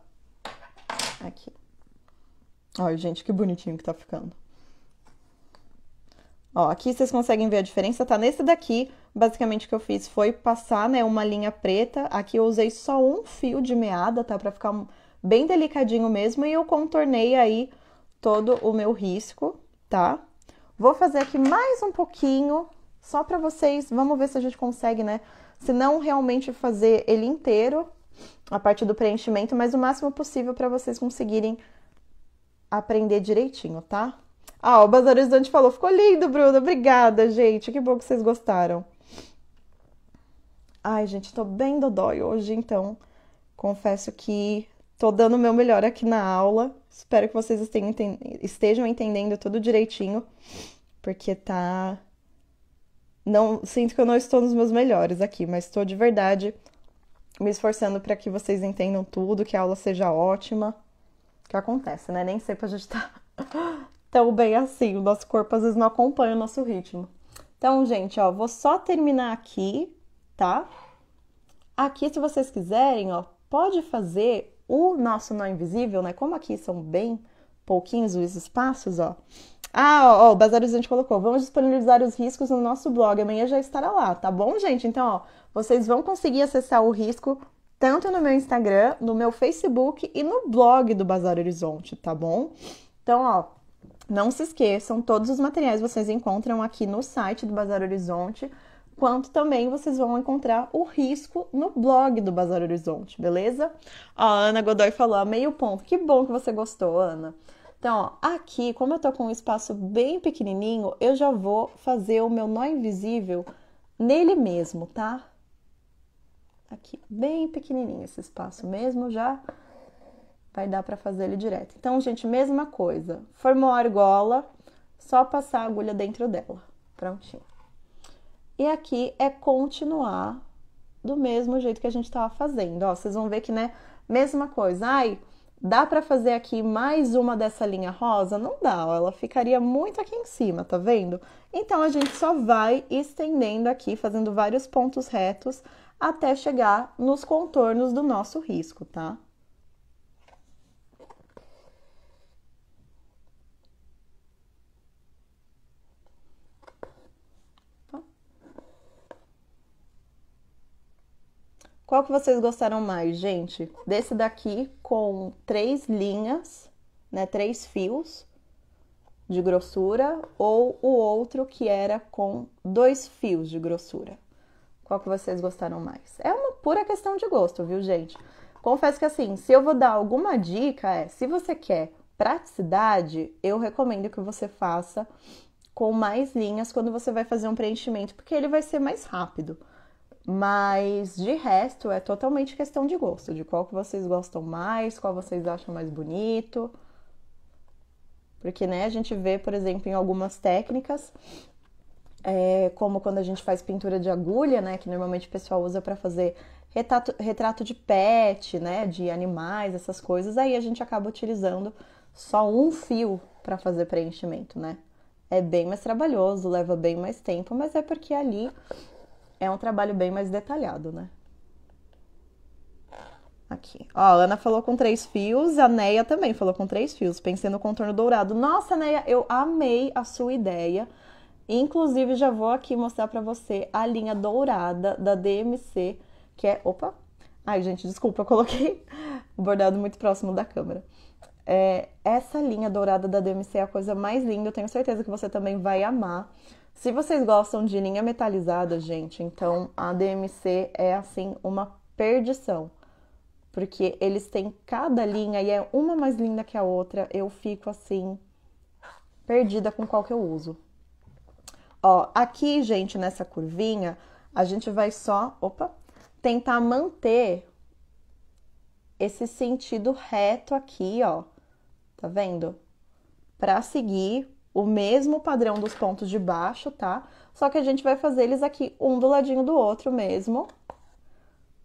Aqui. Olha, gente, que bonitinho que tá ficando. Ó, aqui vocês conseguem ver a diferença, tá? Nesse daqui, basicamente o que eu fiz foi passar, né, uma linha preta. Aqui eu usei só um fio de meada, tá? Pra ficar bem delicadinho mesmo. E eu contornei aí todo o meu risco, tá? Vou fazer aqui mais um pouquinho, só pra vocês... Vamos ver se a gente consegue, né? Se não realmente fazer ele inteiro, a parte do preenchimento, mas o máximo possível pra vocês conseguirem aprender direitinho, tá? Ah, o Bazar Horizonte falou: ficou lindo, Bruno. Obrigada, gente. Que bom que vocês gostaram. Ai, gente, tô bem dodói hoje, então confesso que tô dando o meu melhor aqui na aula. Espero que vocês estejam entendendo tudo direitinho, porque tá. Não sinto que eu não estou nos meus melhores aqui, mas estou de verdade me esforçando para que vocês entendam tudo, que a aula seja ótima. Que acontece, né? Nem sei pra gente tá tão bem assim. O nosso corpo às vezes não acompanha o nosso ritmo. Então, gente, ó, vou só terminar aqui, tá? Aqui, se vocês quiserem, ó, pode fazer o nosso nó invisível, né? Como aqui são bem pouquinhos os espaços, ó. Ah, ó, ó o Bazarizante colocou, vamos disponibilizar os riscos no nosso blog, amanhã já estará lá, tá bom, gente? Então, ó, vocês vão conseguir acessar o risco tanto no meu Instagram, no meu Facebook e no blog do Bazar Horizonte, tá bom? Então, ó, não se esqueçam, todos os materiais vocês encontram aqui no site do Bazar Horizonte, quanto também vocês vão encontrar o risco no blog do Bazar Horizonte, beleza? A Ana Godoy falou a ah, meio ponto. Que bom que você gostou, Ana. Então, ó, aqui, como eu tô com um espaço bem pequenininho, eu já vou fazer o meu nó invisível nele mesmo, tá? Aqui, bem pequenininho esse espaço mesmo, já vai dar para fazer ele direto. Então, gente, mesma coisa. Formou a argola, só passar a agulha dentro dela. Prontinho. E aqui é continuar do mesmo jeito que a gente estava fazendo. Ó, vocês vão ver que, né, mesma coisa. Ai, dá para fazer aqui mais uma dessa linha rosa? Não dá, ó, ela ficaria muito aqui em cima, tá vendo? Então, a gente só vai estendendo aqui, fazendo vários pontos retos, até chegar nos contornos do nosso risco, tá? Qual que vocês gostaram mais, gente? Desse daqui com três linhas, né, três fios de grossura, ou o outro que era com dois fios de grossura? Qual que vocês gostaram mais? É uma pura questão de gosto, viu, gente? Confesso que assim, se eu vou dar alguma dica, é, se você quer praticidade, eu recomendo que você faça com mais linhas quando você vai fazer um preenchimento, porque ele vai ser mais rápido. Mas de resto é totalmente questão de gosto, de qual que vocês gostam mais, qual vocês acham mais bonito. Porque né, a gente vê, por exemplo, em algumas técnicas, é, como quando a gente faz pintura de agulha, né, que normalmente o pessoal usa para fazer retrato, retrato de pet, né, de animais, essas coisas, aí a gente acaba utilizando só um fio para fazer preenchimento, né? É bem mais trabalhoso, leva bem mais tempo, mas é porque ali é um trabalho bem mais detalhado, né? Aqui. Ó, a Ana falou com três fios, a Neia também falou com três fios. Pensei no contorno dourado. Nossa, Neia, eu amei a sua ideia. Inclusive, já vou aqui mostrar para você a linha dourada da DMC, que é. Opa! Ai, gente, desculpa, eu coloquei <laughs> o bordado muito próximo da câmera. É, essa linha dourada da DMC é a coisa mais linda, eu tenho certeza que você também vai amar. Se vocês gostam de linha metalizada, gente, então a DMC é assim uma perdição. Porque eles têm cada linha e é uma mais linda que a outra. Eu fico assim perdida com qual que eu uso. Ó, aqui, gente, nessa curvinha, a gente vai só, opa, tentar manter esse sentido reto aqui, ó. Tá vendo? Para seguir o mesmo padrão dos pontos de baixo, tá? Só que a gente vai fazer eles aqui um do ladinho do outro mesmo,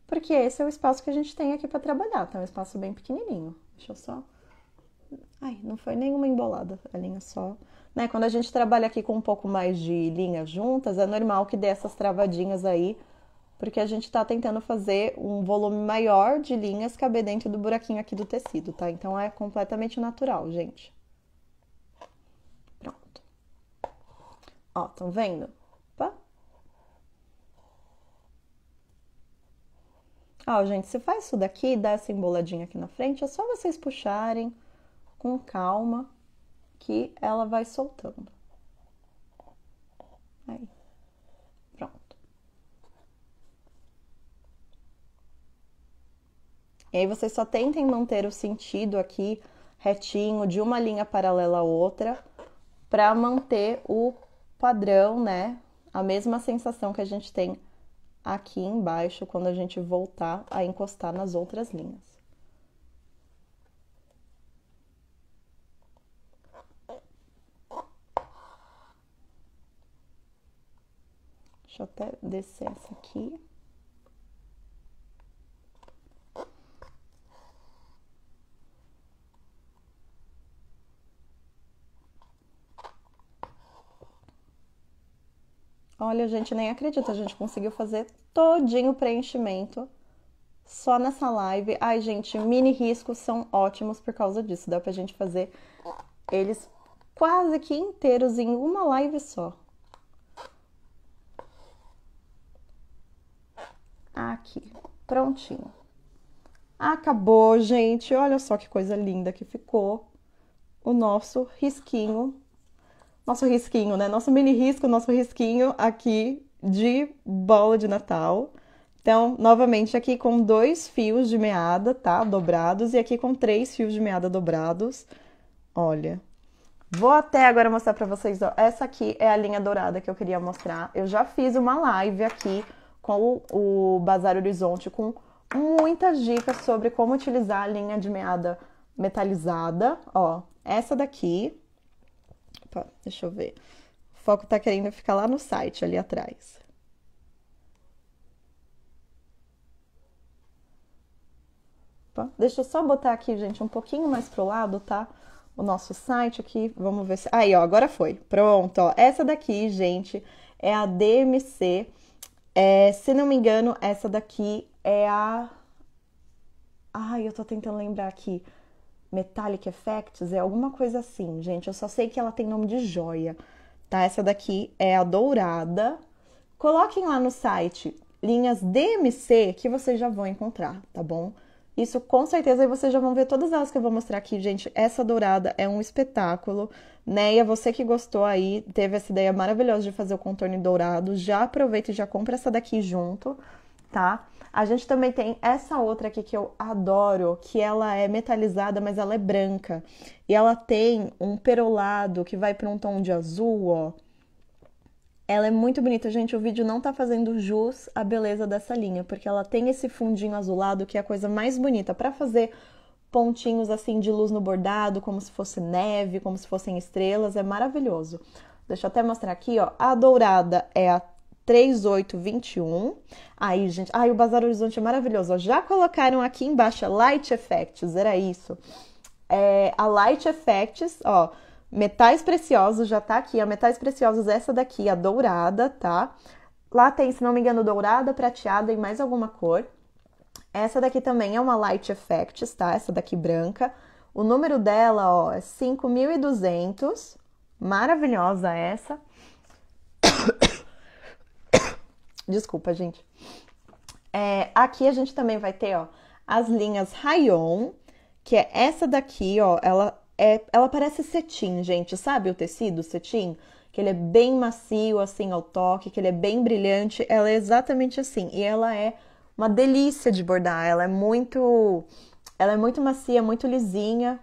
porque esse é o espaço que a gente tem aqui para trabalhar, tá? É um espaço bem pequenininho. Deixa eu só... Ai, não foi nenhuma embolada, a linha só... Né? Quando a gente trabalha aqui com um pouco mais de linhas juntas, é normal que dê essas travadinhas aí, porque a gente tá tentando fazer um volume maior de linhas caber dentro do buraquinho aqui do tecido, tá? Então é completamente natural, gente. Ó, estão vendo? Opa. Ó, gente, você faz isso daqui, dá essa emboladinha aqui na frente, é só vocês puxarem com calma que ela vai soltando. Aí. Pronto. E aí vocês só tentem manter o sentido aqui retinho de uma linha paralela à outra para manter o padrão, né? A mesma sensação que a gente tem aqui embaixo quando a gente voltar a encostar nas outras linhas. Deixa eu até descer essa aqui. Olha, a gente nem acredita, a gente conseguiu fazer todinho o preenchimento só nessa live. Ai, gente, mini riscos são ótimos por causa disso. Dá pra gente fazer eles quase que inteiros em uma live só. Aqui, prontinho. Acabou, gente. Olha só que coisa linda que ficou o nosso risquinho nosso risquinho, né? Nosso mini risco, nosso risquinho aqui de bola de Natal. Então, novamente aqui com dois fios de meada, tá? Dobrados e aqui com três fios de meada dobrados. Olha. Vou até agora mostrar para vocês, ó. Essa aqui é a linha dourada que eu queria mostrar. Eu já fiz uma live aqui com o, o Bazar Horizonte com muitas dicas sobre como utilizar a linha de meada metalizada, ó. Essa daqui, Opa, deixa eu ver. O foco está querendo ficar lá no site, ali atrás. Opa, deixa eu só botar aqui, gente, um pouquinho mais pro lado, tá? O nosso site aqui, vamos ver se... Aí, ó, agora foi. Pronto, ó. Essa daqui, gente, é a DMC. É, se não me engano, essa daqui é a... Ai, eu tô tentando lembrar aqui. Metallic Effects, é alguma coisa assim, gente. Eu só sei que ela tem nome de joia, tá? Essa daqui é a dourada. Coloquem lá no site linhas DMC que vocês já vão encontrar, tá bom? Isso com certeza e vocês já vão ver todas elas que eu vou mostrar aqui, gente. Essa dourada é um espetáculo, né? E é você que gostou aí, teve essa ideia maravilhosa de fazer o contorno dourado, já aproveita e já compra essa daqui junto tá? A gente também tem essa outra aqui que eu adoro, que ela é metalizada, mas ela é branca. E ela tem um perolado que vai para um tom de azul, ó. Ela é muito bonita, gente. O vídeo não tá fazendo jus à beleza dessa linha, porque ela tem esse fundinho azulado que é a coisa mais bonita para fazer pontinhos assim de luz no bordado, como se fosse neve, como se fossem estrelas, é maravilhoso. Deixa eu até mostrar aqui, ó. A dourada é a 3821. Aí, gente, ai, o Bazar Horizonte é maravilhoso. já colocaram aqui embaixo a Light Effects, era isso. É, a Light Effects, ó, metais preciosos já tá aqui. A metais preciosos essa daqui, a dourada, tá? Lá tem, se não me engano, dourada, prateada e mais alguma cor. Essa daqui também é uma Light Effects, tá? Essa daqui branca. O número dela, ó, é 5200. Maravilhosa essa. <coughs> Desculpa, gente. É, aqui a gente também vai ter, ó, as linhas Rayon, que é essa daqui, ó, ela é, ela parece cetim, gente, sabe o tecido cetim? Que ele é bem macio, assim, ao toque, que ele é bem brilhante, ela é exatamente assim, e ela é uma delícia de bordar, ela é muito, ela é muito macia, muito lisinha,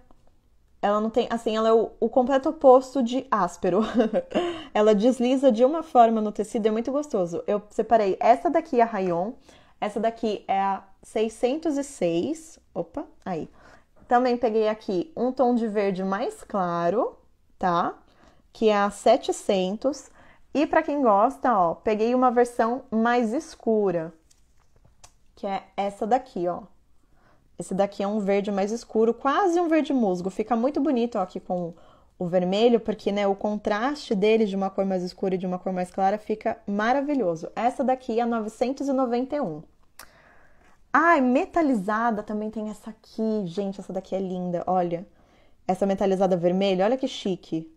ela não tem, assim, ela é o, o completo oposto de áspero. <laughs> ela desliza de uma forma no tecido, é muito gostoso. Eu separei essa daqui, a Rayon. Essa daqui é a 606. Opa, aí. Também peguei aqui um tom de verde mais claro, tá? Que é a 700. E para quem gosta, ó, peguei uma versão mais escura, que é essa daqui, ó. Esse daqui é um verde mais escuro, quase um verde musgo. Fica muito bonito ó, aqui com o vermelho, porque né, o contraste deles de uma cor mais escura e de uma cor mais clara fica maravilhoso. Essa daqui é 991. Ai, ah, metalizada também tem essa aqui. Gente, essa daqui é linda, olha. Essa metalizada vermelha, olha que chique.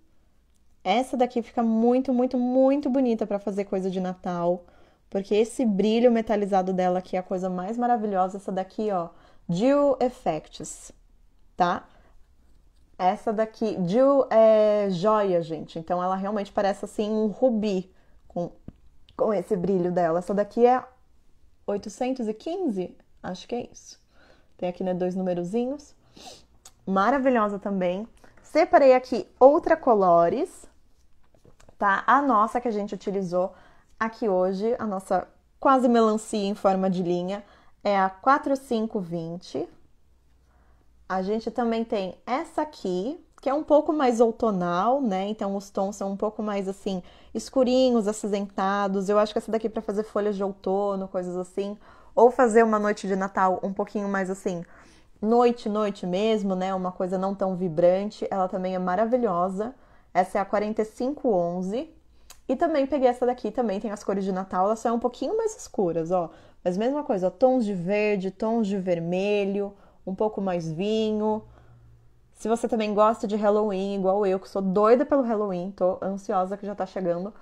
Essa daqui fica muito, muito, muito bonita para fazer coisa de Natal. Porque esse brilho metalizado dela aqui é a coisa mais maravilhosa. Essa daqui, ó, Dual Effects, tá? Essa daqui, Jewel é joia, gente. Então ela realmente parece assim um rubi com, com esse brilho dela. Essa daqui é 815, acho que é isso. Tem aqui, né, dois numerozinhos. Maravilhosa também. Separei aqui outra colores, tá? A nossa que a gente utilizou aqui hoje, a nossa quase melancia em forma de linha é a 4520. A gente também tem essa aqui, que é um pouco mais outonal, né? Então os tons são um pouco mais assim escurinhos, acinzentados. Eu acho que essa daqui é para fazer folhas de outono, coisas assim, ou fazer uma noite de Natal um pouquinho mais assim, noite, noite mesmo, né? Uma coisa não tão vibrante. Ela também é maravilhosa. Essa é a 4511. E também peguei essa daqui, também tem as cores de Natal, elas são um pouquinho mais escuras, ó. Mas mesma coisa, ó, tons de verde, tons de vermelho, um pouco mais vinho. Se você também gosta de Halloween, igual eu, que sou doida pelo Halloween, tô ansiosa que já tá chegando.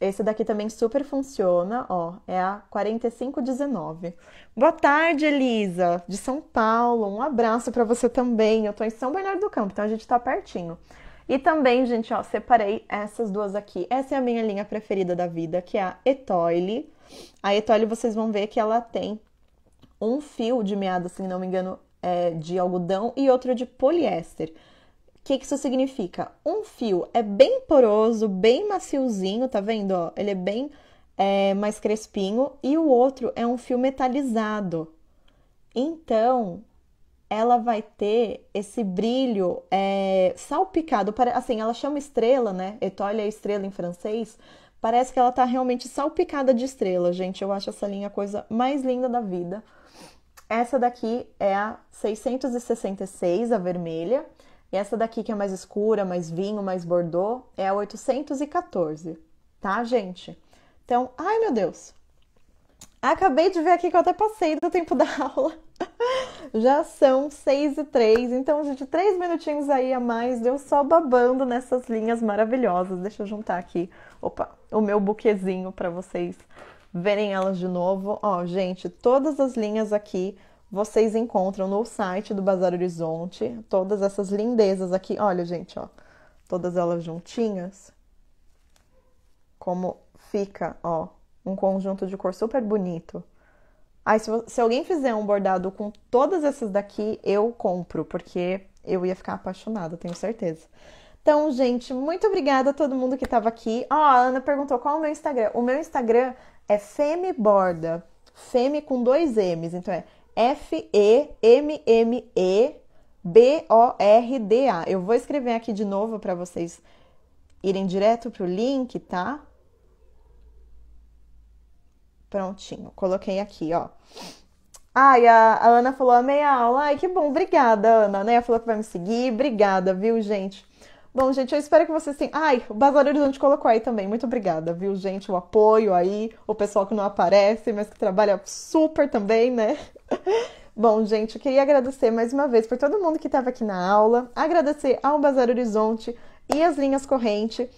Esse daqui também super funciona, ó, é a 4519. Boa tarde, Elisa, de São Paulo. Um abraço para você também. Eu tô em São Bernardo do Campo, então a gente tá pertinho. E também, gente, ó, separei essas duas aqui. Essa é a minha linha preferida da vida, que é a Etoile. A Etoile, vocês vão ver que ela tem um fio de meada, se não me engano, é de algodão e outro de poliéster. O que, que isso significa? Um fio é bem poroso, bem maciozinho, tá vendo? Ó, ele é bem é, mais crespinho e o outro é um fio metalizado. Então, ela vai ter esse brilho é, salpicado, assim, ela chama estrela, né? Etoile é estrela em francês. Parece que ela tá realmente salpicada de estrela, gente. Eu acho essa linha a coisa mais linda da vida. Essa daqui é a 666, a vermelha. E essa daqui que é mais escura, mais vinho, mais bordeaux, é a 814, tá, gente? Então, ai meu Deus. Acabei de ver aqui que eu até passei do tempo da <laughs> aula. <laughs> Já são 6 e três, então, gente, 3 minutinhos aí a mais, deu só babando nessas linhas maravilhosas. Deixa eu juntar aqui, opa, o meu buquezinho para vocês verem elas de novo. Ó, gente, todas as linhas aqui vocês encontram no site do Bazar Horizonte, todas essas lindezas aqui. Olha, gente, ó, todas elas juntinhas. Como fica, ó, um conjunto de cor super bonito. Aí, se, se alguém fizer um bordado com todas essas daqui, eu compro, porque eu ia ficar apaixonada, tenho certeza. Então, gente, muito obrigada a todo mundo que estava aqui. Ó, oh, a Ana perguntou qual é o meu Instagram. O meu Instagram é Femiborda. Feme com dois M's. Então é F-E-M-M-E-B-O-R-D-A. Eu vou escrever aqui de novo para vocês irem direto pro link, tá? Prontinho, coloquei aqui, ó. Ai, a, Ana falou, amei a aula. Ai, que bom, obrigada, Ana, né? Falou que vai me seguir, obrigada, viu, gente? Bom, gente, eu espero que vocês tenham. Ai, o Bazar Horizonte colocou aí também. Muito obrigada, viu, gente? O apoio aí, o pessoal que não aparece, mas que trabalha super também, né? <laughs> bom, gente, eu queria agradecer mais uma vez por todo mundo que estava aqui na aula, agradecer ao Bazar Horizonte e as linhas corrente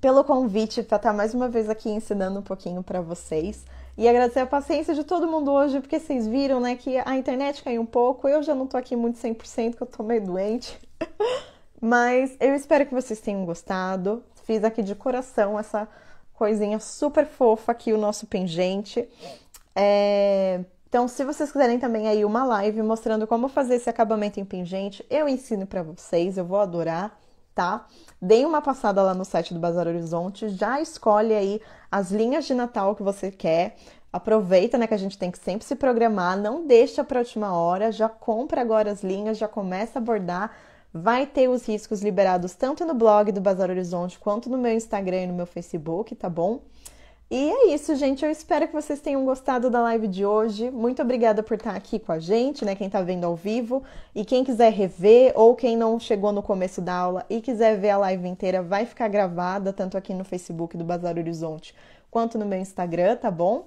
pelo convite para estar tá mais uma vez aqui ensinando um pouquinho para vocês. E agradecer a paciência de todo mundo hoje, porque vocês viram, né, que a internet caiu um pouco. Eu já não tô aqui muito 100%, que eu tô meio doente. <laughs> Mas eu espero que vocês tenham gostado. Fiz aqui de coração essa coisinha super fofa aqui, o nosso pingente. É... Então, se vocês quiserem também aí uma live mostrando como fazer esse acabamento em pingente, eu ensino para vocês, eu vou adorar tá? Deem uma passada lá no site do Bazar Horizonte, já escolhe aí as linhas de Natal que você quer. Aproveita, né, que a gente tem que sempre se programar, não deixa para última hora, já compra agora as linhas, já começa a abordar. Vai ter os riscos liberados tanto no blog do Bazar Horizonte quanto no meu Instagram e no meu Facebook, tá bom? E é isso, gente. Eu espero que vocês tenham gostado da live de hoje. Muito obrigada por estar aqui com a gente, né? Quem está vendo ao vivo. E quem quiser rever ou quem não chegou no começo da aula e quiser ver a live inteira, vai ficar gravada tanto aqui no Facebook do Bazar Horizonte quanto no meu Instagram, tá bom?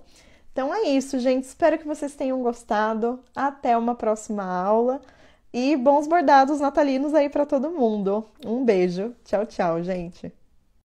Então é isso, gente. Espero que vocês tenham gostado. Até uma próxima aula. E bons bordados natalinos aí para todo mundo. Um beijo. Tchau, tchau, gente.